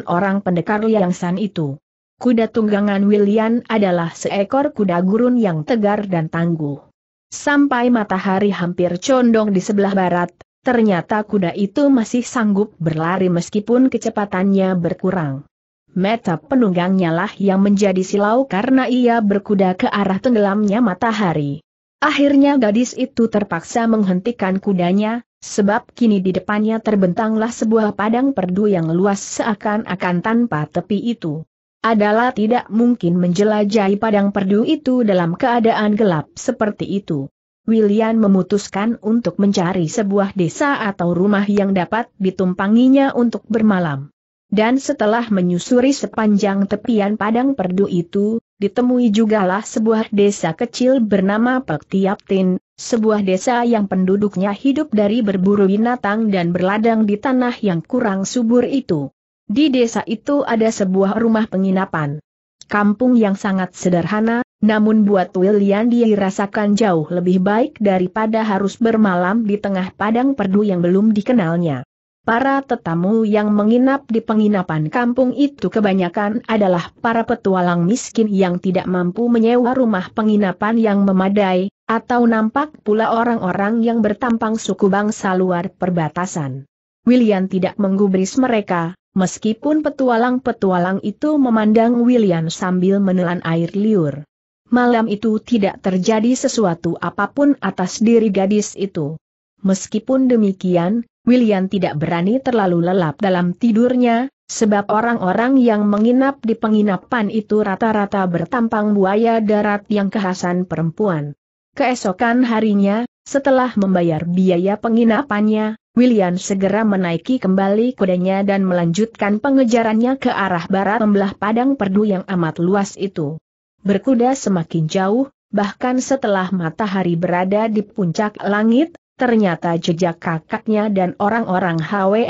orang pendekar Liang San itu. Kuda tunggangan William adalah seekor kuda gurun yang tegar dan tangguh. Sampai matahari hampir condong di sebelah barat, ternyata kuda itu masih sanggup berlari meskipun kecepatannya berkurang. Meta penunggangnya lah yang menjadi silau karena ia berkuda ke arah tenggelamnya matahari. Akhirnya gadis itu terpaksa menghentikan kudanya, sebab kini di depannya terbentanglah sebuah padang perdu yang luas seakan-akan tanpa tepi itu adalah tidak mungkin menjelajahi padang perdu itu dalam keadaan gelap seperti itu. William memutuskan untuk mencari sebuah desa atau rumah yang dapat ditumpanginya untuk bermalam. Dan setelah menyusuri sepanjang tepian padang perdu itu, ditemui jugalah sebuah desa kecil bernama Pektiaptin, sebuah desa yang penduduknya hidup dari berburu binatang dan berladang di tanah yang kurang subur itu. Di desa itu ada sebuah rumah penginapan. Kampung yang sangat sederhana, namun buat William dia dirasakan jauh lebih baik daripada harus bermalam di tengah padang perdu yang belum dikenalnya. Para tetamu yang menginap di penginapan kampung itu kebanyakan adalah para petualang miskin yang tidak mampu menyewa rumah penginapan yang memadai, atau nampak pula orang-orang yang bertampang suku bangsa luar perbatasan. William tidak menggubris mereka, Meskipun petualang-petualang itu memandang William sambil menelan air liur. Malam itu tidak terjadi sesuatu apapun atas diri gadis itu. Meskipun demikian, William tidak berani terlalu lelap dalam tidurnya, sebab orang-orang yang menginap di penginapan itu rata-rata bertampang buaya darat yang kehasan perempuan. Keesokan harinya, setelah membayar biaya penginapannya, William segera menaiki kembali kudanya dan melanjutkan pengejarannya ke arah barat membelah padang perdu yang amat luas itu. Berkuda semakin jauh, bahkan setelah matahari berada di puncak langit, ternyata jejak kakaknya dan orang-orang Hwe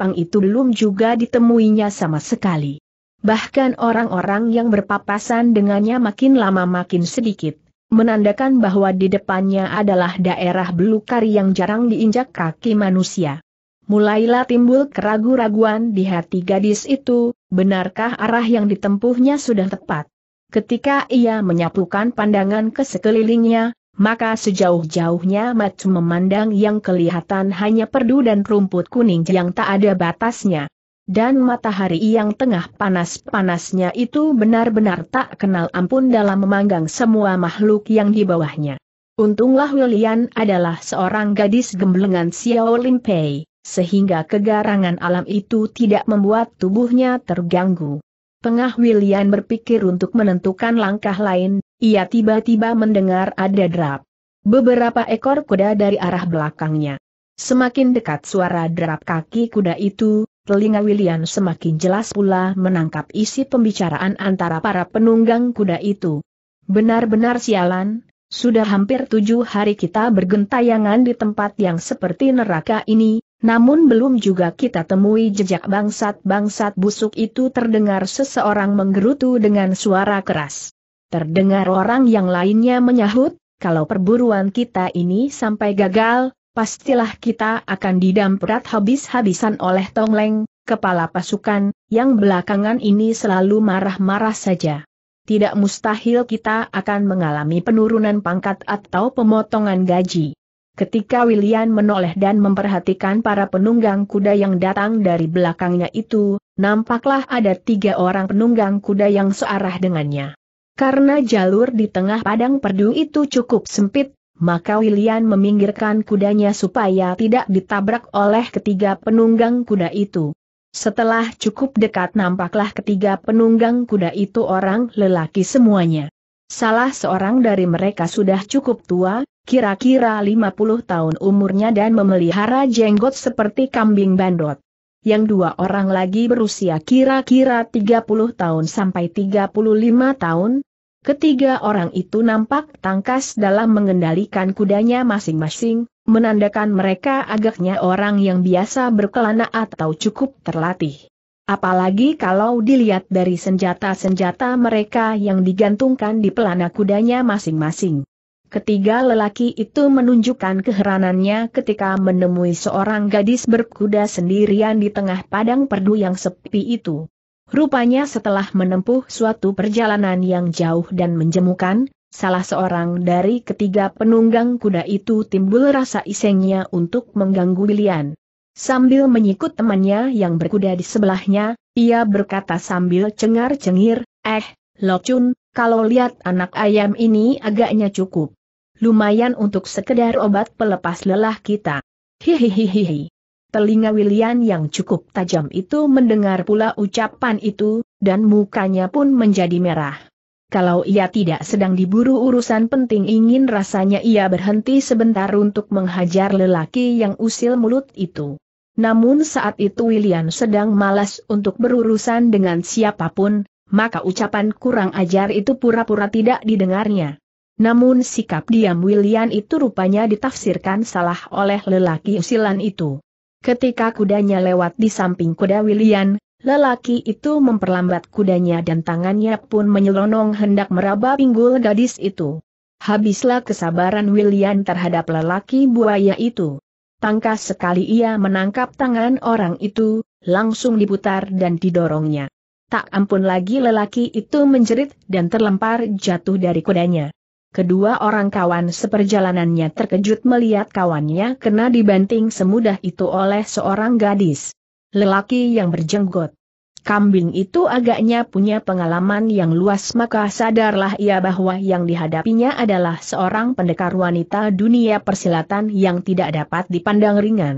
Pang itu belum juga ditemuinya sama sekali. Bahkan orang-orang yang berpapasan dengannya makin lama makin sedikit, menandakan bahwa di depannya adalah daerah belukar yang jarang diinjak kaki manusia. Mulailah timbul keraguan-raguan di hati gadis itu, benarkah arah yang ditempuhnya sudah tepat? Ketika ia menyapukan pandangan ke sekelilingnya, maka sejauh-jauhnya Matsu memandang yang kelihatan hanya perdu dan rumput kuning yang tak ada batasnya. Dan matahari yang tengah panas-panasnya itu benar-benar tak kenal ampun dalam memanggang semua makhluk yang di bawahnya. Untunglah William adalah seorang gadis gemblengan Xiao Limpei, sehingga kegarangan alam itu tidak membuat tubuhnya terganggu. Tengah William berpikir untuk menentukan langkah lain, ia tiba-tiba mendengar ada derap. Beberapa ekor kuda dari arah belakangnya. Semakin dekat suara derap kaki kuda itu, telinga William semakin jelas pula menangkap isi pembicaraan antara para penunggang kuda itu. Benar-benar sialan, sudah hampir tujuh hari kita bergentayangan di tempat yang seperti neraka ini, namun belum juga kita temui jejak bangsat-bangsat busuk itu terdengar seseorang menggerutu dengan suara keras. Terdengar orang yang lainnya menyahut, kalau perburuan kita ini sampai gagal, pastilah kita akan didamprat habis-habisan oleh Leng, kepala pasukan, yang belakangan ini selalu marah-marah saja. Tidak mustahil kita akan mengalami penurunan pangkat atau pemotongan gaji. Ketika William menoleh dan memperhatikan para penunggang kuda yang datang dari belakangnya itu, nampaklah ada tiga orang penunggang kuda yang searah dengannya. Karena jalur di tengah padang perdu itu cukup sempit, maka William meminggirkan kudanya supaya tidak ditabrak oleh ketiga penunggang kuda itu. Setelah cukup dekat nampaklah ketiga penunggang kuda itu orang lelaki semuanya. Salah seorang dari mereka sudah cukup tua, kira-kira 50 tahun umurnya dan memelihara jenggot seperti kambing bandot. Yang dua orang lagi berusia kira-kira 30 tahun sampai 35 tahun, Ketiga orang itu nampak tangkas dalam mengendalikan kudanya masing-masing, menandakan mereka agaknya orang yang biasa berkelana atau cukup terlatih. Apalagi kalau dilihat dari senjata-senjata mereka yang digantungkan di pelana kudanya masing-masing. Ketiga lelaki itu menunjukkan keheranannya ketika menemui seorang gadis berkuda sendirian di tengah padang perdu yang sepi itu. Rupanya setelah menempuh suatu perjalanan yang jauh dan menjemukan, salah seorang dari ketiga penunggang kuda itu timbul rasa isengnya untuk mengganggu Lian. Sambil menyikut temannya yang berkuda di sebelahnya, ia berkata sambil cengar-cengir, Eh, Locun, kalau lihat anak ayam ini agaknya cukup. Lumayan untuk sekedar obat pelepas lelah kita. Hihihihihi. Telinga William yang cukup tajam itu mendengar pula ucapan itu, dan mukanya pun menjadi merah. Kalau ia tidak sedang diburu urusan penting ingin rasanya ia berhenti sebentar untuk menghajar lelaki yang usil mulut itu. Namun saat itu William sedang malas untuk berurusan dengan siapapun, maka ucapan kurang ajar itu pura-pura tidak didengarnya. Namun sikap diam William itu rupanya ditafsirkan salah oleh lelaki usilan itu. Ketika kudanya lewat di samping kuda William, lelaki itu memperlambat kudanya dan tangannya pun menyelonong hendak meraba pinggul gadis itu. Habislah kesabaran William terhadap lelaki buaya itu. Tangkas sekali ia menangkap tangan orang itu, langsung diputar dan didorongnya. Tak ampun lagi lelaki itu menjerit dan terlempar jatuh dari kudanya. Kedua orang kawan seperjalanannya terkejut melihat kawannya kena dibanting semudah itu oleh seorang gadis. Lelaki yang berjenggot. Kambing itu agaknya punya pengalaman yang luas maka sadarlah ia bahwa yang dihadapinya adalah seorang pendekar wanita dunia persilatan yang tidak dapat dipandang ringan.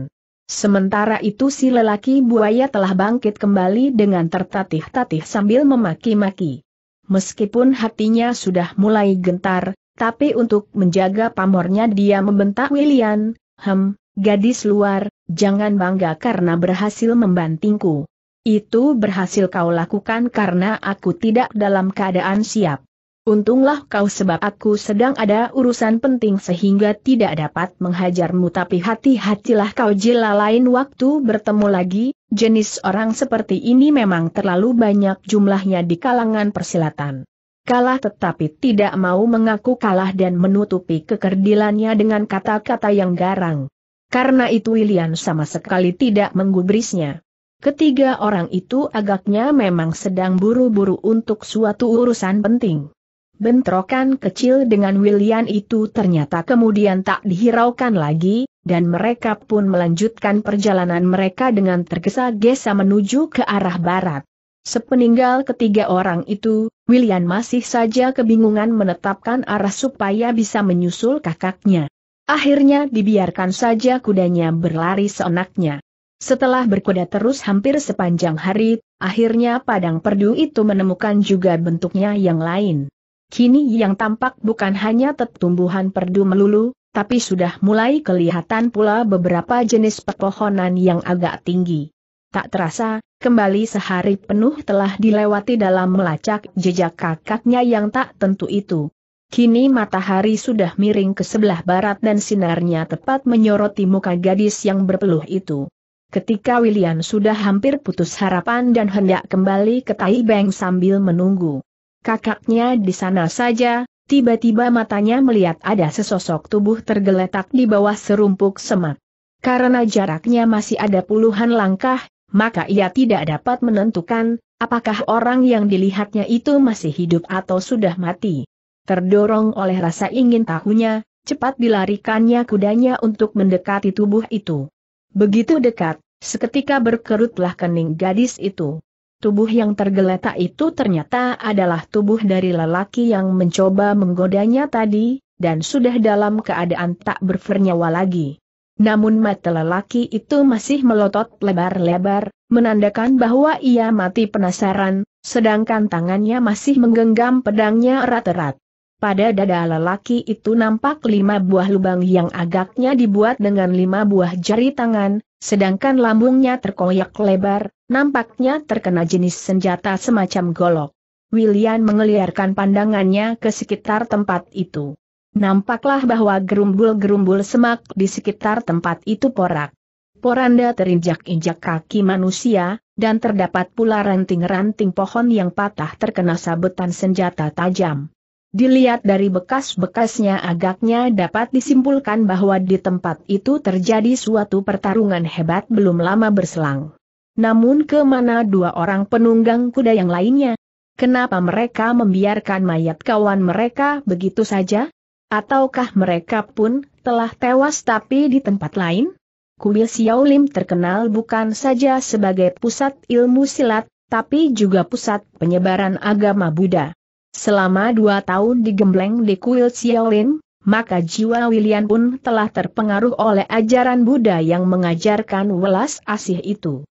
Sementara itu si lelaki buaya telah bangkit kembali dengan tertatih-tatih sambil memaki-maki. Meskipun hatinya sudah mulai gentar, tapi untuk menjaga pamornya dia membentak William, Hem, gadis luar, jangan bangga karena berhasil membantingku. Itu berhasil kau lakukan karena aku tidak dalam keadaan siap. Untunglah kau sebab aku sedang ada urusan penting sehingga tidak dapat menghajarmu tapi hati-hatilah kau jila lain waktu bertemu lagi, jenis orang seperti ini memang terlalu banyak jumlahnya di kalangan persilatan kalah tetapi tidak mau mengaku kalah dan menutupi kekerdilannya dengan kata-kata yang garang. Karena itu William sama sekali tidak menggubrisnya. Ketiga orang itu agaknya memang sedang buru-buru untuk suatu urusan penting. Bentrokan kecil dengan William itu ternyata kemudian tak dihiraukan lagi, dan mereka pun melanjutkan perjalanan mereka dengan tergesa-gesa menuju ke arah barat. Sepeninggal ketiga orang itu, William masih saja kebingungan menetapkan arah supaya bisa menyusul kakaknya. Akhirnya dibiarkan saja kudanya berlari seenaknya. Setelah berkuda terus hampir sepanjang hari, akhirnya padang perdu itu menemukan juga bentuknya yang lain. Kini yang tampak bukan hanya tetumbuhan perdu melulu, tapi sudah mulai kelihatan pula beberapa jenis pepohonan yang agak tinggi. Tak terasa, kembali sehari penuh telah dilewati dalam melacak jejak kakaknya yang tak tentu itu. Kini matahari sudah miring ke sebelah barat dan sinarnya tepat menyoroti muka gadis yang berpeluh itu. Ketika William sudah hampir putus harapan dan hendak kembali ke Taibeng sambil menunggu. Kakaknya di sana saja, tiba-tiba matanya melihat ada sesosok tubuh tergeletak di bawah serumpuk semak. Karena jaraknya masih ada puluhan langkah, maka ia tidak dapat menentukan apakah orang yang dilihatnya itu masih hidup atau sudah mati. Terdorong oleh rasa ingin tahunya, cepat dilarikannya kudanya untuk mendekati tubuh itu. Begitu dekat, seketika berkerutlah kening gadis itu. Tubuh yang tergeletak itu ternyata adalah tubuh dari lelaki yang mencoba menggodanya tadi, dan sudah dalam keadaan tak bernyawa lagi. Namun mata lelaki itu masih melotot lebar-lebar, menandakan bahwa ia mati penasaran, sedangkan tangannya masih menggenggam pedangnya erat-erat. Pada dada lelaki itu nampak lima buah lubang yang agaknya dibuat dengan lima buah jari tangan, sedangkan lambungnya terkoyak lebar, nampaknya terkena jenis senjata semacam golok. William mengeliarkan pandangannya ke sekitar tempat itu. Nampaklah bahwa gerumbul-gerumbul semak di sekitar tempat itu porak. Poranda terinjak-injak kaki manusia, dan terdapat pula ranting-ranting pohon yang patah terkena sabetan senjata tajam. Dilihat dari bekas-bekasnya agaknya dapat disimpulkan bahwa di tempat itu terjadi suatu pertarungan hebat belum lama berselang. Namun kemana dua orang penunggang kuda yang lainnya? Kenapa mereka membiarkan mayat kawan mereka begitu saja? Ataukah mereka pun telah tewas tapi di tempat lain? Kuil Xiao Lim terkenal bukan saja sebagai pusat ilmu silat, tapi juga pusat penyebaran agama Buddha. Selama dua tahun digembleng di kuil Xiao Lim, maka jiwa William pun telah terpengaruh oleh ajaran Buddha yang mengajarkan welas asih itu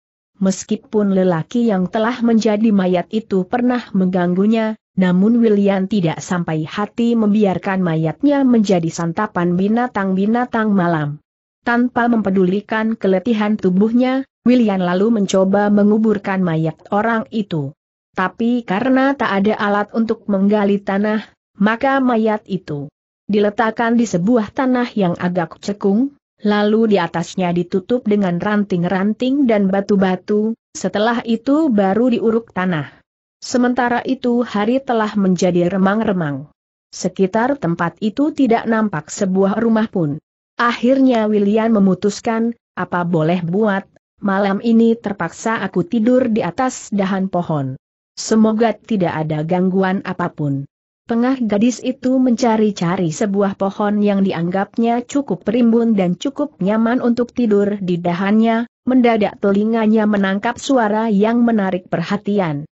meskipun lelaki yang telah menjadi mayat itu pernah mengganggunya, namun William tidak sampai hati membiarkan mayatnya menjadi santapan binatang-binatang malam. Tanpa mempedulikan keletihan tubuhnya, William lalu mencoba menguburkan mayat orang itu. Tapi karena tak ada alat untuk menggali tanah, maka mayat itu diletakkan di sebuah tanah yang agak cekung, lalu di atasnya ditutup dengan ranting-ranting dan batu-batu, setelah itu baru diuruk tanah. Sementara itu hari telah menjadi remang-remang. Sekitar tempat itu tidak nampak sebuah rumah pun. Akhirnya William memutuskan, apa boleh buat, malam ini terpaksa aku tidur di atas dahan pohon. Semoga tidak ada gangguan apapun. Tengah gadis itu mencari-cari sebuah pohon yang dianggapnya cukup rimbun dan cukup nyaman untuk tidur di dahannya, mendadak telinganya menangkap suara yang menarik perhatian.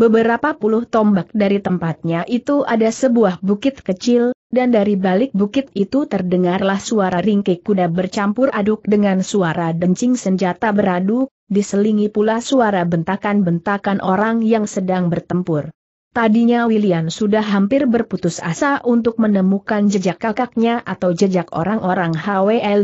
Beberapa puluh tombak dari tempatnya itu ada sebuah bukit kecil, dan dari balik bukit itu terdengarlah suara ringkik kuda bercampur aduk dengan suara dencing senjata beradu, diselingi pula suara bentakan-bentakan orang yang sedang bertempur. Tadinya William sudah hampir berputus asa untuk menemukan jejak kakaknya atau jejak orang-orang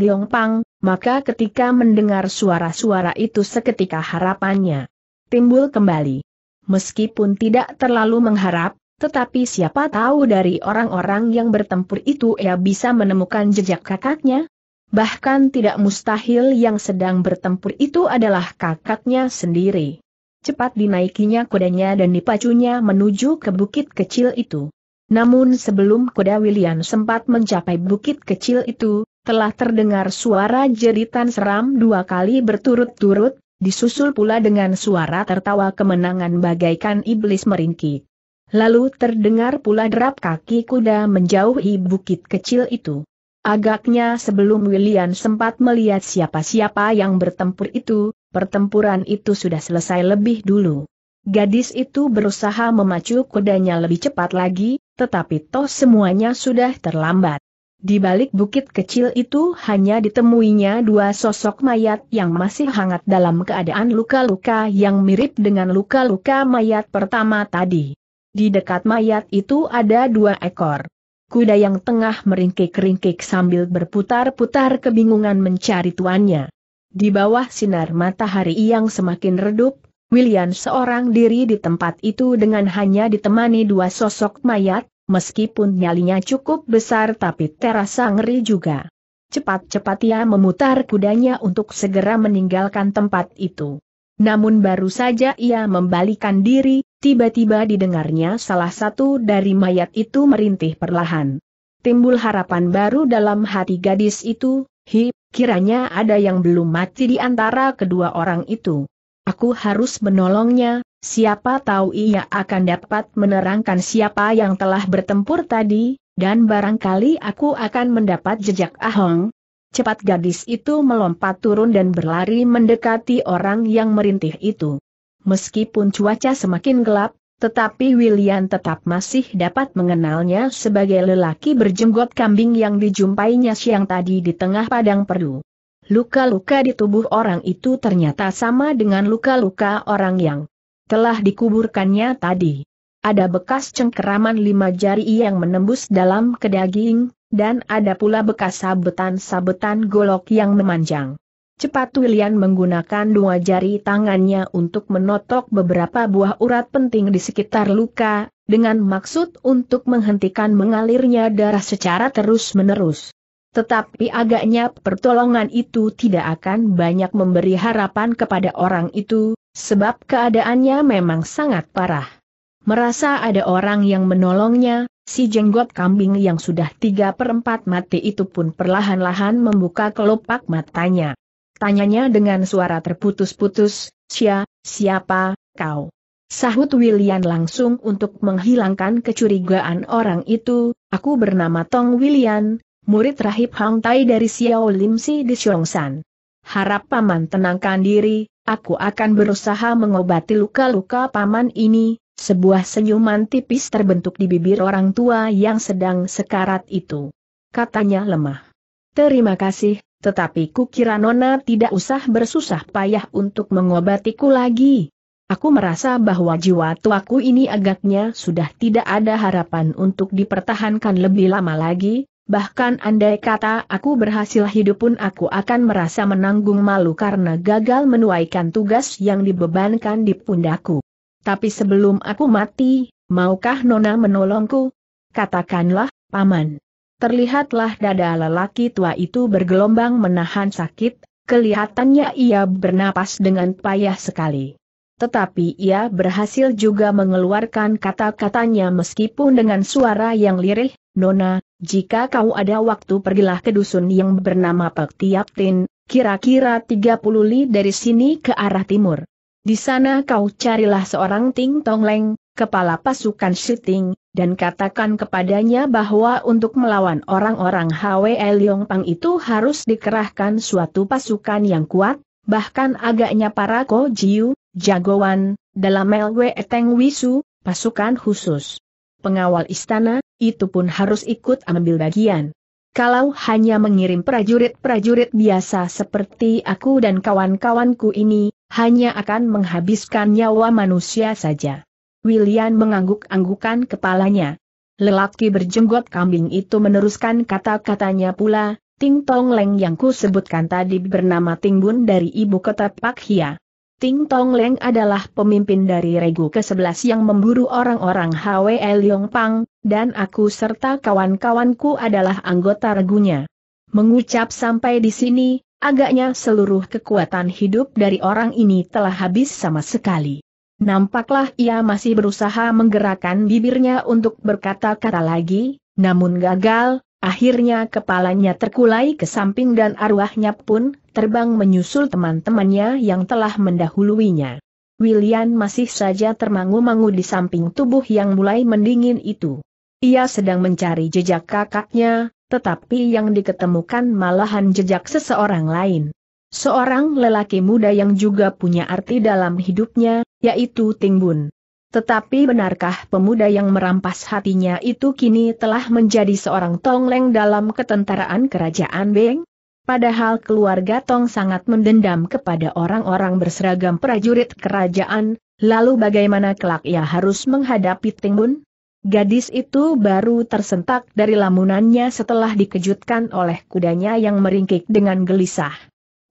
Yong Pang, maka ketika mendengar suara-suara itu seketika harapannya timbul kembali. Meskipun tidak terlalu mengharap, tetapi siapa tahu dari orang-orang yang bertempur itu ia bisa menemukan jejak kakaknya? Bahkan tidak mustahil yang sedang bertempur itu adalah kakaknya sendiri cepat dinaikinya kudanya dan dipacunya menuju ke bukit kecil itu. Namun sebelum kuda William sempat mencapai bukit kecil itu, telah terdengar suara jeritan seram dua kali berturut-turut, disusul pula dengan suara tertawa kemenangan bagaikan iblis meringkik. Lalu terdengar pula derap kaki kuda menjauhi bukit kecil itu. Agaknya sebelum William sempat melihat siapa-siapa yang bertempur itu, pertempuran itu sudah selesai lebih dulu. Gadis itu berusaha memacu kudanya lebih cepat lagi, tetapi toh semuanya sudah terlambat. Di balik bukit kecil itu hanya ditemuinya dua sosok mayat yang masih hangat dalam keadaan luka-luka yang mirip dengan luka-luka mayat pertama tadi. Di dekat mayat itu ada dua ekor kuda yang tengah meringkik-ringkik sambil berputar-putar kebingungan mencari tuannya. Di bawah sinar matahari yang semakin redup, William seorang diri di tempat itu dengan hanya ditemani dua sosok mayat, meskipun nyalinya cukup besar tapi terasa ngeri juga. Cepat-cepat ia memutar kudanya untuk segera meninggalkan tempat itu. Namun baru saja ia membalikan diri, tiba-tiba didengarnya salah satu dari mayat itu merintih perlahan timbul harapan baru dalam hati gadis itu, hi, kiranya ada yang belum mati di antara kedua orang itu. Aku harus menolongnya, siapa tahu ia akan dapat menerangkan siapa yang telah bertempur tadi, dan barangkali aku akan mendapat jejak Ahong. Cepat gadis itu melompat turun dan berlari mendekati orang yang merintih itu. Meskipun cuaca semakin gelap, tetapi William tetap masih dapat mengenalnya sebagai lelaki berjenggot kambing yang dijumpainya siang tadi di tengah padang perdu. Luka-luka di tubuh orang itu ternyata sama dengan luka-luka orang yang telah dikuburkannya tadi. Ada bekas cengkeraman lima jari yang menembus dalam kedaging, dan ada pula bekas sabetan-sabetan golok yang memanjang. Cepat William menggunakan dua jari tangannya untuk menotok beberapa buah urat penting di sekitar luka, dengan maksud untuk menghentikan mengalirnya darah secara terus-menerus. Tetapi agaknya pertolongan itu tidak akan banyak memberi harapan kepada orang itu, sebab keadaannya memang sangat parah. Merasa ada orang yang menolongnya, si jenggot kambing yang sudah tiga perempat mati itu pun perlahan-lahan membuka kelopak matanya. Tanyanya dengan suara terputus-putus, Sia, siapa, kau? Sahut William langsung untuk menghilangkan kecurigaan orang itu, aku bernama Tong William, murid rahib Hang Tai dari Xiao Lim Si di Xiongshan. Harap paman tenangkan diri, aku akan berusaha mengobati luka-luka paman ini, sebuah senyuman tipis terbentuk di bibir orang tua yang sedang sekarat itu. Katanya lemah. Terima kasih, tetapi kukira Nona tidak usah bersusah payah untuk mengobatiku lagi. Aku merasa bahwa jiwa tuaku ini agaknya sudah tidak ada harapan untuk dipertahankan lebih lama lagi, bahkan andai kata aku berhasil hidup pun aku akan merasa menanggung malu karena gagal menuaikan tugas yang dibebankan di pundaku. Tapi sebelum aku mati, maukah Nona menolongku? Katakanlah, Paman terlihatlah dada lelaki tua itu bergelombang menahan sakit, kelihatannya ia bernapas dengan payah sekali. Tetapi ia berhasil juga mengeluarkan kata-katanya meskipun dengan suara yang lirih, Nona, jika kau ada waktu pergilah ke dusun yang bernama Tin, kira-kira 30 li dari sini ke arah timur. Di sana kau carilah seorang Ting Tong Leng, kepala pasukan Shiting, dan katakan kepadanya bahwa untuk melawan orang-orang Hwe Leong Pang itu harus dikerahkan suatu pasukan yang kuat, bahkan agaknya para Ko Jiu, jagoan, dalam Melwe Eteng Wisu, pasukan khusus. Pengawal istana, itu pun harus ikut ambil bagian. Kalau hanya mengirim prajurit-prajurit biasa seperti aku dan kawan-kawanku ini, hanya akan menghabiskan nyawa manusia saja. William mengangguk-anggukan kepalanya. Lelaki berjenggot kambing itu meneruskan kata-katanya pula, Ting Tong Leng yang ku sebutkan tadi bernama Ting Bun dari ibu kota Pak Hia. Ting Tong Leng adalah pemimpin dari regu ke-11 yang memburu orang-orang Hwe Yong Pang, dan aku serta kawan-kawanku adalah anggota regunya. Mengucap sampai di sini, agaknya seluruh kekuatan hidup dari orang ini telah habis sama sekali. Nampaklah ia masih berusaha menggerakkan bibirnya untuk berkata-kata lagi, namun gagal, akhirnya kepalanya terkulai ke samping dan arwahnya pun terbang menyusul teman-temannya yang telah mendahuluinya. William masih saja termangu-mangu di samping tubuh yang mulai mendingin itu. Ia sedang mencari jejak kakaknya, tetapi yang diketemukan malahan jejak seseorang lain. Seorang lelaki muda yang juga punya arti dalam hidupnya, yaitu Ting Bun. Tetapi benarkah pemuda yang merampas hatinya itu kini telah menjadi seorang tongleng dalam ketentaraan kerajaan Beng? Padahal keluarga Tong sangat mendendam kepada orang-orang berseragam prajurit kerajaan, lalu bagaimana kelak ia harus menghadapi Ting Bun? Gadis itu baru tersentak dari lamunannya setelah dikejutkan oleh kudanya yang meringkik dengan gelisah.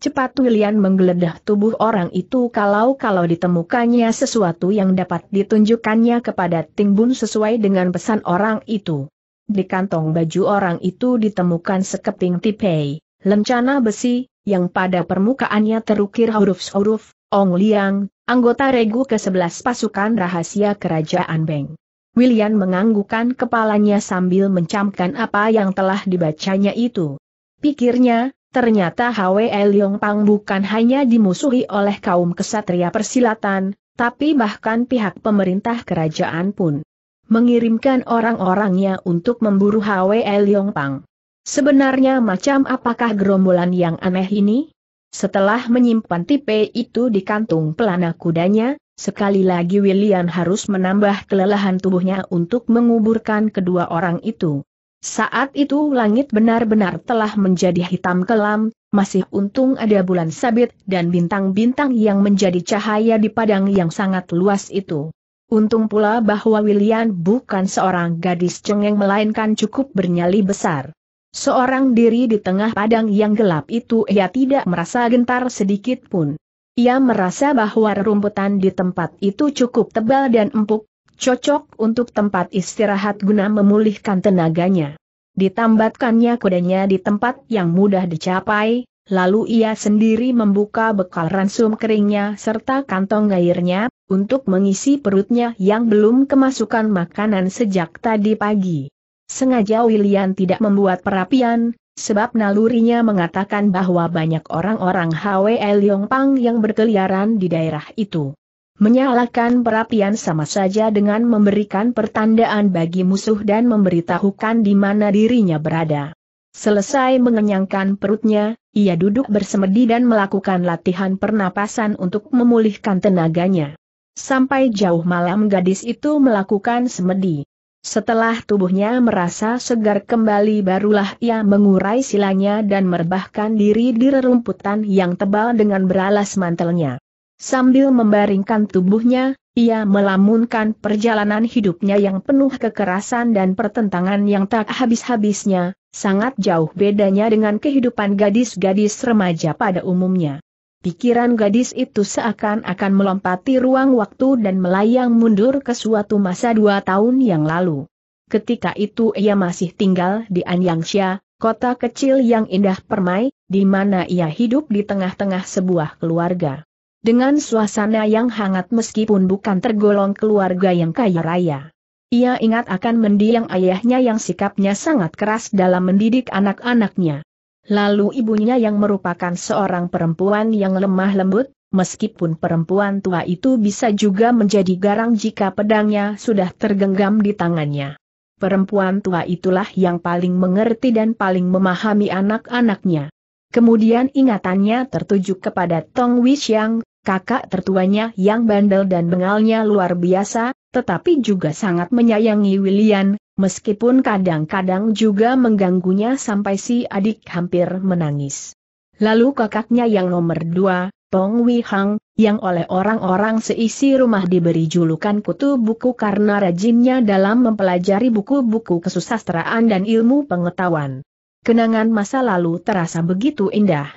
Cepat William menggeledah tubuh orang itu kalau-kalau ditemukannya sesuatu yang dapat ditunjukkannya kepada Ting Bun sesuai dengan pesan orang itu. Di kantong baju orang itu ditemukan sekeping tipei, lencana besi, yang pada permukaannya terukir huruf-huruf, Ong Liang, anggota regu ke-11 pasukan rahasia kerajaan Beng. William menganggukan kepalanya sambil mencamkan apa yang telah dibacanya itu. Pikirnya, Ternyata Hwe Leong Pang bukan hanya dimusuhi oleh kaum kesatria persilatan, tapi bahkan pihak pemerintah kerajaan pun mengirimkan orang-orangnya untuk memburu Hwe Leong Pang. Sebenarnya macam apakah gerombolan yang aneh ini? Setelah menyimpan tipe itu di kantung pelana kudanya, sekali lagi William harus menambah kelelahan tubuhnya untuk menguburkan kedua orang itu. Saat itu langit benar-benar telah menjadi hitam kelam, masih untung ada bulan sabit dan bintang-bintang yang menjadi cahaya di padang yang sangat luas itu. Untung pula bahwa William bukan seorang gadis cengeng melainkan cukup bernyali besar. Seorang diri di tengah padang yang gelap itu ia tidak merasa gentar sedikit pun. Ia merasa bahwa rumputan di tempat itu cukup tebal dan empuk, cocok untuk tempat istirahat guna memulihkan tenaganya. Ditambatkannya kudanya di tempat yang mudah dicapai, lalu ia sendiri membuka bekal ransum keringnya serta kantong airnya, untuk mengisi perutnya yang belum kemasukan makanan sejak tadi pagi. Sengaja William tidak membuat perapian, sebab nalurinya mengatakan bahwa banyak orang-orang HWL Pang yang berkeliaran di daerah itu. Menyalakan perapian sama saja dengan memberikan pertandaan bagi musuh dan memberitahukan di mana dirinya berada. Selesai mengenyangkan perutnya, ia duduk bersemedi dan melakukan latihan pernapasan untuk memulihkan tenaganya. Sampai jauh malam gadis itu melakukan semedi. Setelah tubuhnya merasa segar kembali barulah ia mengurai silanya dan merebahkan diri di rerumputan yang tebal dengan beralas mantelnya. Sambil membaringkan tubuhnya, ia melamunkan perjalanan hidupnya yang penuh kekerasan dan pertentangan yang tak habis-habisnya, sangat jauh bedanya dengan kehidupan gadis-gadis remaja pada umumnya. Pikiran gadis itu seakan-akan melompati ruang waktu dan melayang mundur ke suatu masa dua tahun yang lalu. Ketika itu ia masih tinggal di Anyangsha, kota kecil yang indah permai, di mana ia hidup di tengah-tengah sebuah keluarga dengan suasana yang hangat meskipun bukan tergolong keluarga yang kaya raya. Ia ingat akan mendiang ayahnya yang sikapnya sangat keras dalam mendidik anak-anaknya. Lalu ibunya yang merupakan seorang perempuan yang lemah lembut, meskipun perempuan tua itu bisa juga menjadi garang jika pedangnya sudah tergenggam di tangannya. Perempuan tua itulah yang paling mengerti dan paling memahami anak-anaknya. Kemudian ingatannya tertuju kepada Tong yang kakak tertuanya yang bandel dan bengalnya luar biasa, tetapi juga sangat menyayangi William, meskipun kadang-kadang juga mengganggunya sampai si adik hampir menangis. Lalu kakaknya yang nomor dua, Tong Wei Hang, yang oleh orang-orang seisi rumah diberi julukan kutu buku karena rajinnya dalam mempelajari buku-buku kesusastraan dan ilmu pengetahuan. Kenangan masa lalu terasa begitu indah.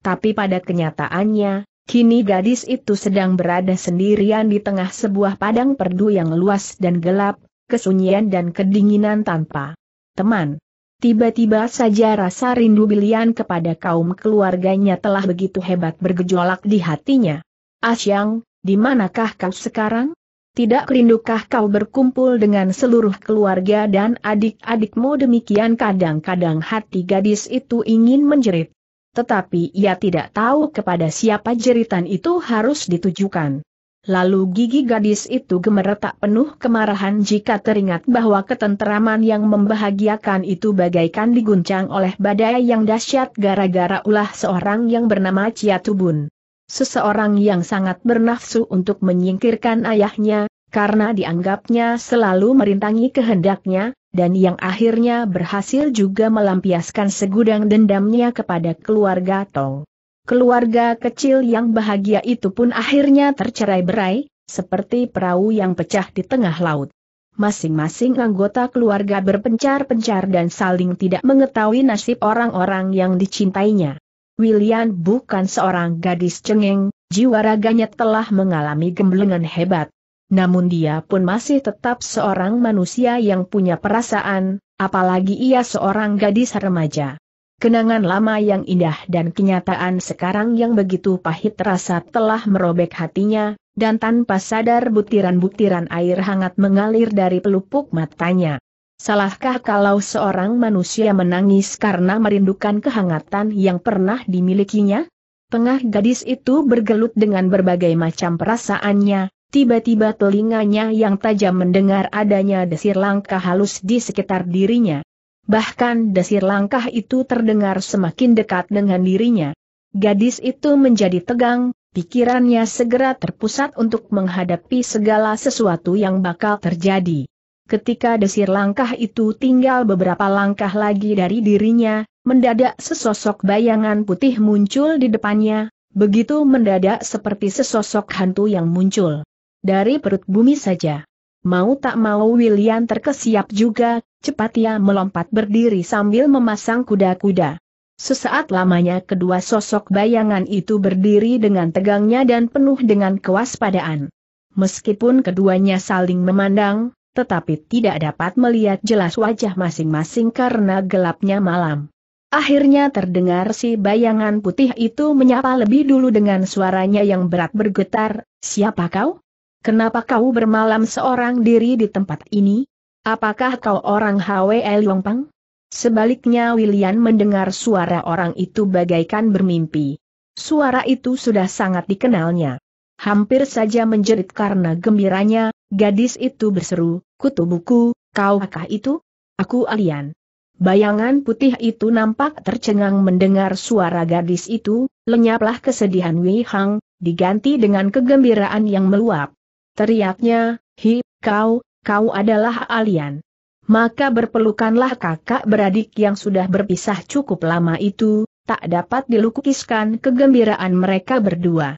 Tapi pada kenyataannya, Kini gadis itu sedang berada sendirian di tengah sebuah padang perdu yang luas dan gelap, kesunyian dan kedinginan tanpa teman. Tiba-tiba saja rasa rindu Bilian kepada kaum keluarganya telah begitu hebat bergejolak di hatinya. Asyang, ah, di manakah kau sekarang? Tidak rindukah kau berkumpul dengan seluruh keluarga dan adik-adikmu demikian kadang-kadang hati gadis itu ingin menjerit. Tetapi ia tidak tahu kepada siapa jeritan itu harus ditujukan. Lalu gigi gadis itu gemeretak penuh kemarahan jika teringat bahwa ketenteraman yang membahagiakan itu bagaikan diguncang oleh badai yang dahsyat gara-gara ulah seorang yang bernama Ciatubun. Seseorang yang sangat bernafsu untuk menyingkirkan ayahnya, karena dianggapnya selalu merintangi kehendaknya, dan yang akhirnya berhasil juga melampiaskan segudang dendamnya kepada keluarga Tong. Keluarga kecil yang bahagia itu pun akhirnya tercerai berai, seperti perahu yang pecah di tengah laut. Masing-masing anggota keluarga berpencar-pencar dan saling tidak mengetahui nasib orang-orang yang dicintainya. William bukan seorang gadis cengeng, jiwa raganya telah mengalami gemblengan hebat. Namun dia pun masih tetap seorang manusia yang punya perasaan, apalagi ia seorang gadis remaja. Kenangan lama yang indah dan kenyataan sekarang yang begitu pahit terasa telah merobek hatinya, dan tanpa sadar butiran-butiran air hangat mengalir dari pelupuk matanya. Salahkah kalau seorang manusia menangis karena merindukan kehangatan yang pernah dimilikinya? Tengah gadis itu bergelut dengan berbagai macam perasaannya, Tiba-tiba telinganya yang tajam mendengar adanya desir langkah halus di sekitar dirinya. Bahkan desir langkah itu terdengar semakin dekat dengan dirinya. Gadis itu menjadi tegang, pikirannya segera terpusat untuk menghadapi segala sesuatu yang bakal terjadi. Ketika desir langkah itu tinggal beberapa langkah lagi dari dirinya, mendadak sesosok bayangan putih muncul di depannya, begitu mendadak seperti sesosok hantu yang muncul. Dari perut bumi saja. Mau tak mau William terkesiap juga, cepat ia melompat berdiri sambil memasang kuda-kuda. Sesaat lamanya kedua sosok bayangan itu berdiri dengan tegangnya dan penuh dengan kewaspadaan. Meskipun keduanya saling memandang, tetapi tidak dapat melihat jelas wajah masing-masing karena gelapnya malam. Akhirnya terdengar si bayangan putih itu menyapa lebih dulu dengan suaranya yang berat bergetar, siapa kau? Kenapa kau bermalam seorang diri di tempat ini? Apakah kau orang HWL Yongpang? Sebaliknya William mendengar suara orang itu bagaikan bermimpi. Suara itu sudah sangat dikenalnya. Hampir saja menjerit karena gembiranya, gadis itu berseru, Kutubuku, kau akah itu? Aku Alian. Bayangan putih itu nampak tercengang mendengar suara gadis itu, lenyaplah kesedihan Wei Hang, diganti dengan kegembiraan yang meluap. Teriaknya, hi, kau, kau adalah alien. Maka berpelukanlah kakak beradik yang sudah berpisah cukup lama itu, tak dapat dilukiskan kegembiraan mereka berdua.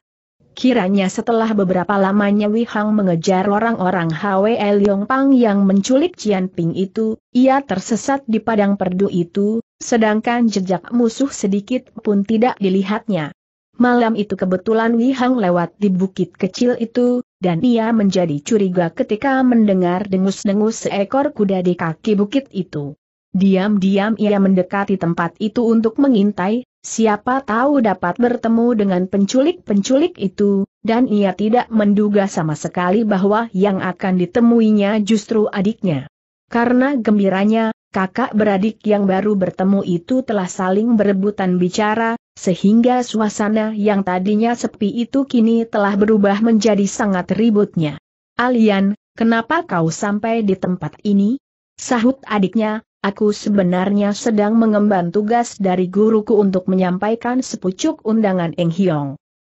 Kiranya setelah beberapa lamanya Wihang mengejar orang-orang Hwe Pang yang menculik Cian Ping itu, ia tersesat di padang perdu itu, sedangkan jejak musuh sedikit pun tidak dilihatnya. Malam itu kebetulan Wihang lewat di bukit kecil itu, dan ia menjadi curiga ketika mendengar dengus-dengus seekor kuda di kaki bukit itu. Diam-diam ia mendekati tempat itu untuk mengintai, siapa tahu dapat bertemu dengan penculik-penculik itu, dan ia tidak menduga sama sekali bahwa yang akan ditemuinya justru adiknya. Karena gembiranya, kakak beradik yang baru bertemu itu telah saling berebutan bicara, sehingga suasana yang tadinya sepi itu kini telah berubah menjadi sangat ributnya. Alian, kenapa kau sampai di tempat ini? Sahut adiknya, aku sebenarnya sedang mengemban tugas dari guruku untuk menyampaikan sepucuk undangan Eng Hiong.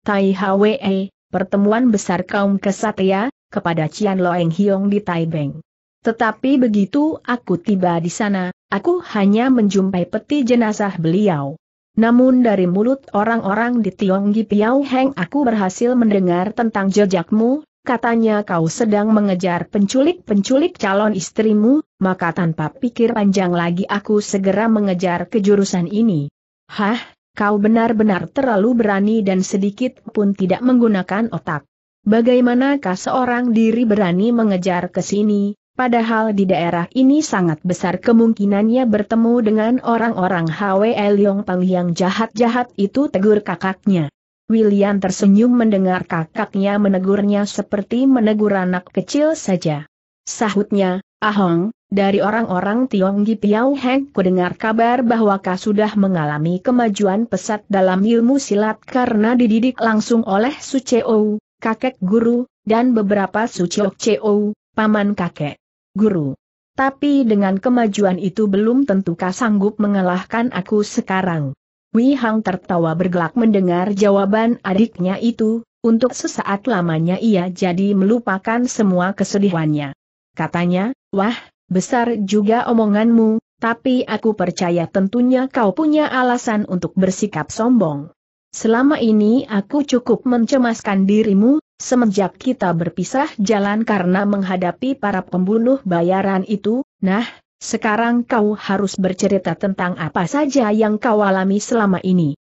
Tai Hwe, pertemuan besar kaum kesatria, kepada Cian Lo Eng Hiong di Taibeng. Tetapi begitu aku tiba di sana, aku hanya menjumpai peti jenazah beliau. Namun dari mulut orang-orang di Tionggi Piao Heng aku berhasil mendengar tentang jejakmu, katanya kau sedang mengejar penculik-penculik calon istrimu, maka tanpa pikir panjang lagi aku segera mengejar kejurusan ini. Hah, kau benar-benar terlalu berani dan sedikit pun tidak menggunakan otak. Bagaimanakah seorang diri berani mengejar ke sini, Padahal di daerah ini sangat besar kemungkinannya bertemu dengan orang-orang Hwe Leong Pang yang jahat-jahat itu tegur kakaknya. William tersenyum mendengar kakaknya menegurnya seperti menegur anak kecil saja. Sahutnya, Ahong, dari orang-orang Tionggi Piao Heng kudengar kabar bahwa kau sudah mengalami kemajuan pesat dalam ilmu silat karena dididik langsung oleh Su Cheo, kakek guru, dan beberapa Su Cheo Cheo, paman kakek guru. Tapi dengan kemajuan itu belum tentukah sanggup mengalahkan aku sekarang. Wei Hang tertawa bergelak mendengar jawaban adiknya itu, untuk sesaat lamanya ia jadi melupakan semua kesedihannya. Katanya, wah, besar juga omonganmu, tapi aku percaya tentunya kau punya alasan untuk bersikap sombong. Selama ini aku cukup mencemaskan dirimu, semenjak kita berpisah jalan karena menghadapi para pembunuh bayaran itu, nah, sekarang kau harus bercerita tentang apa saja yang kau alami selama ini.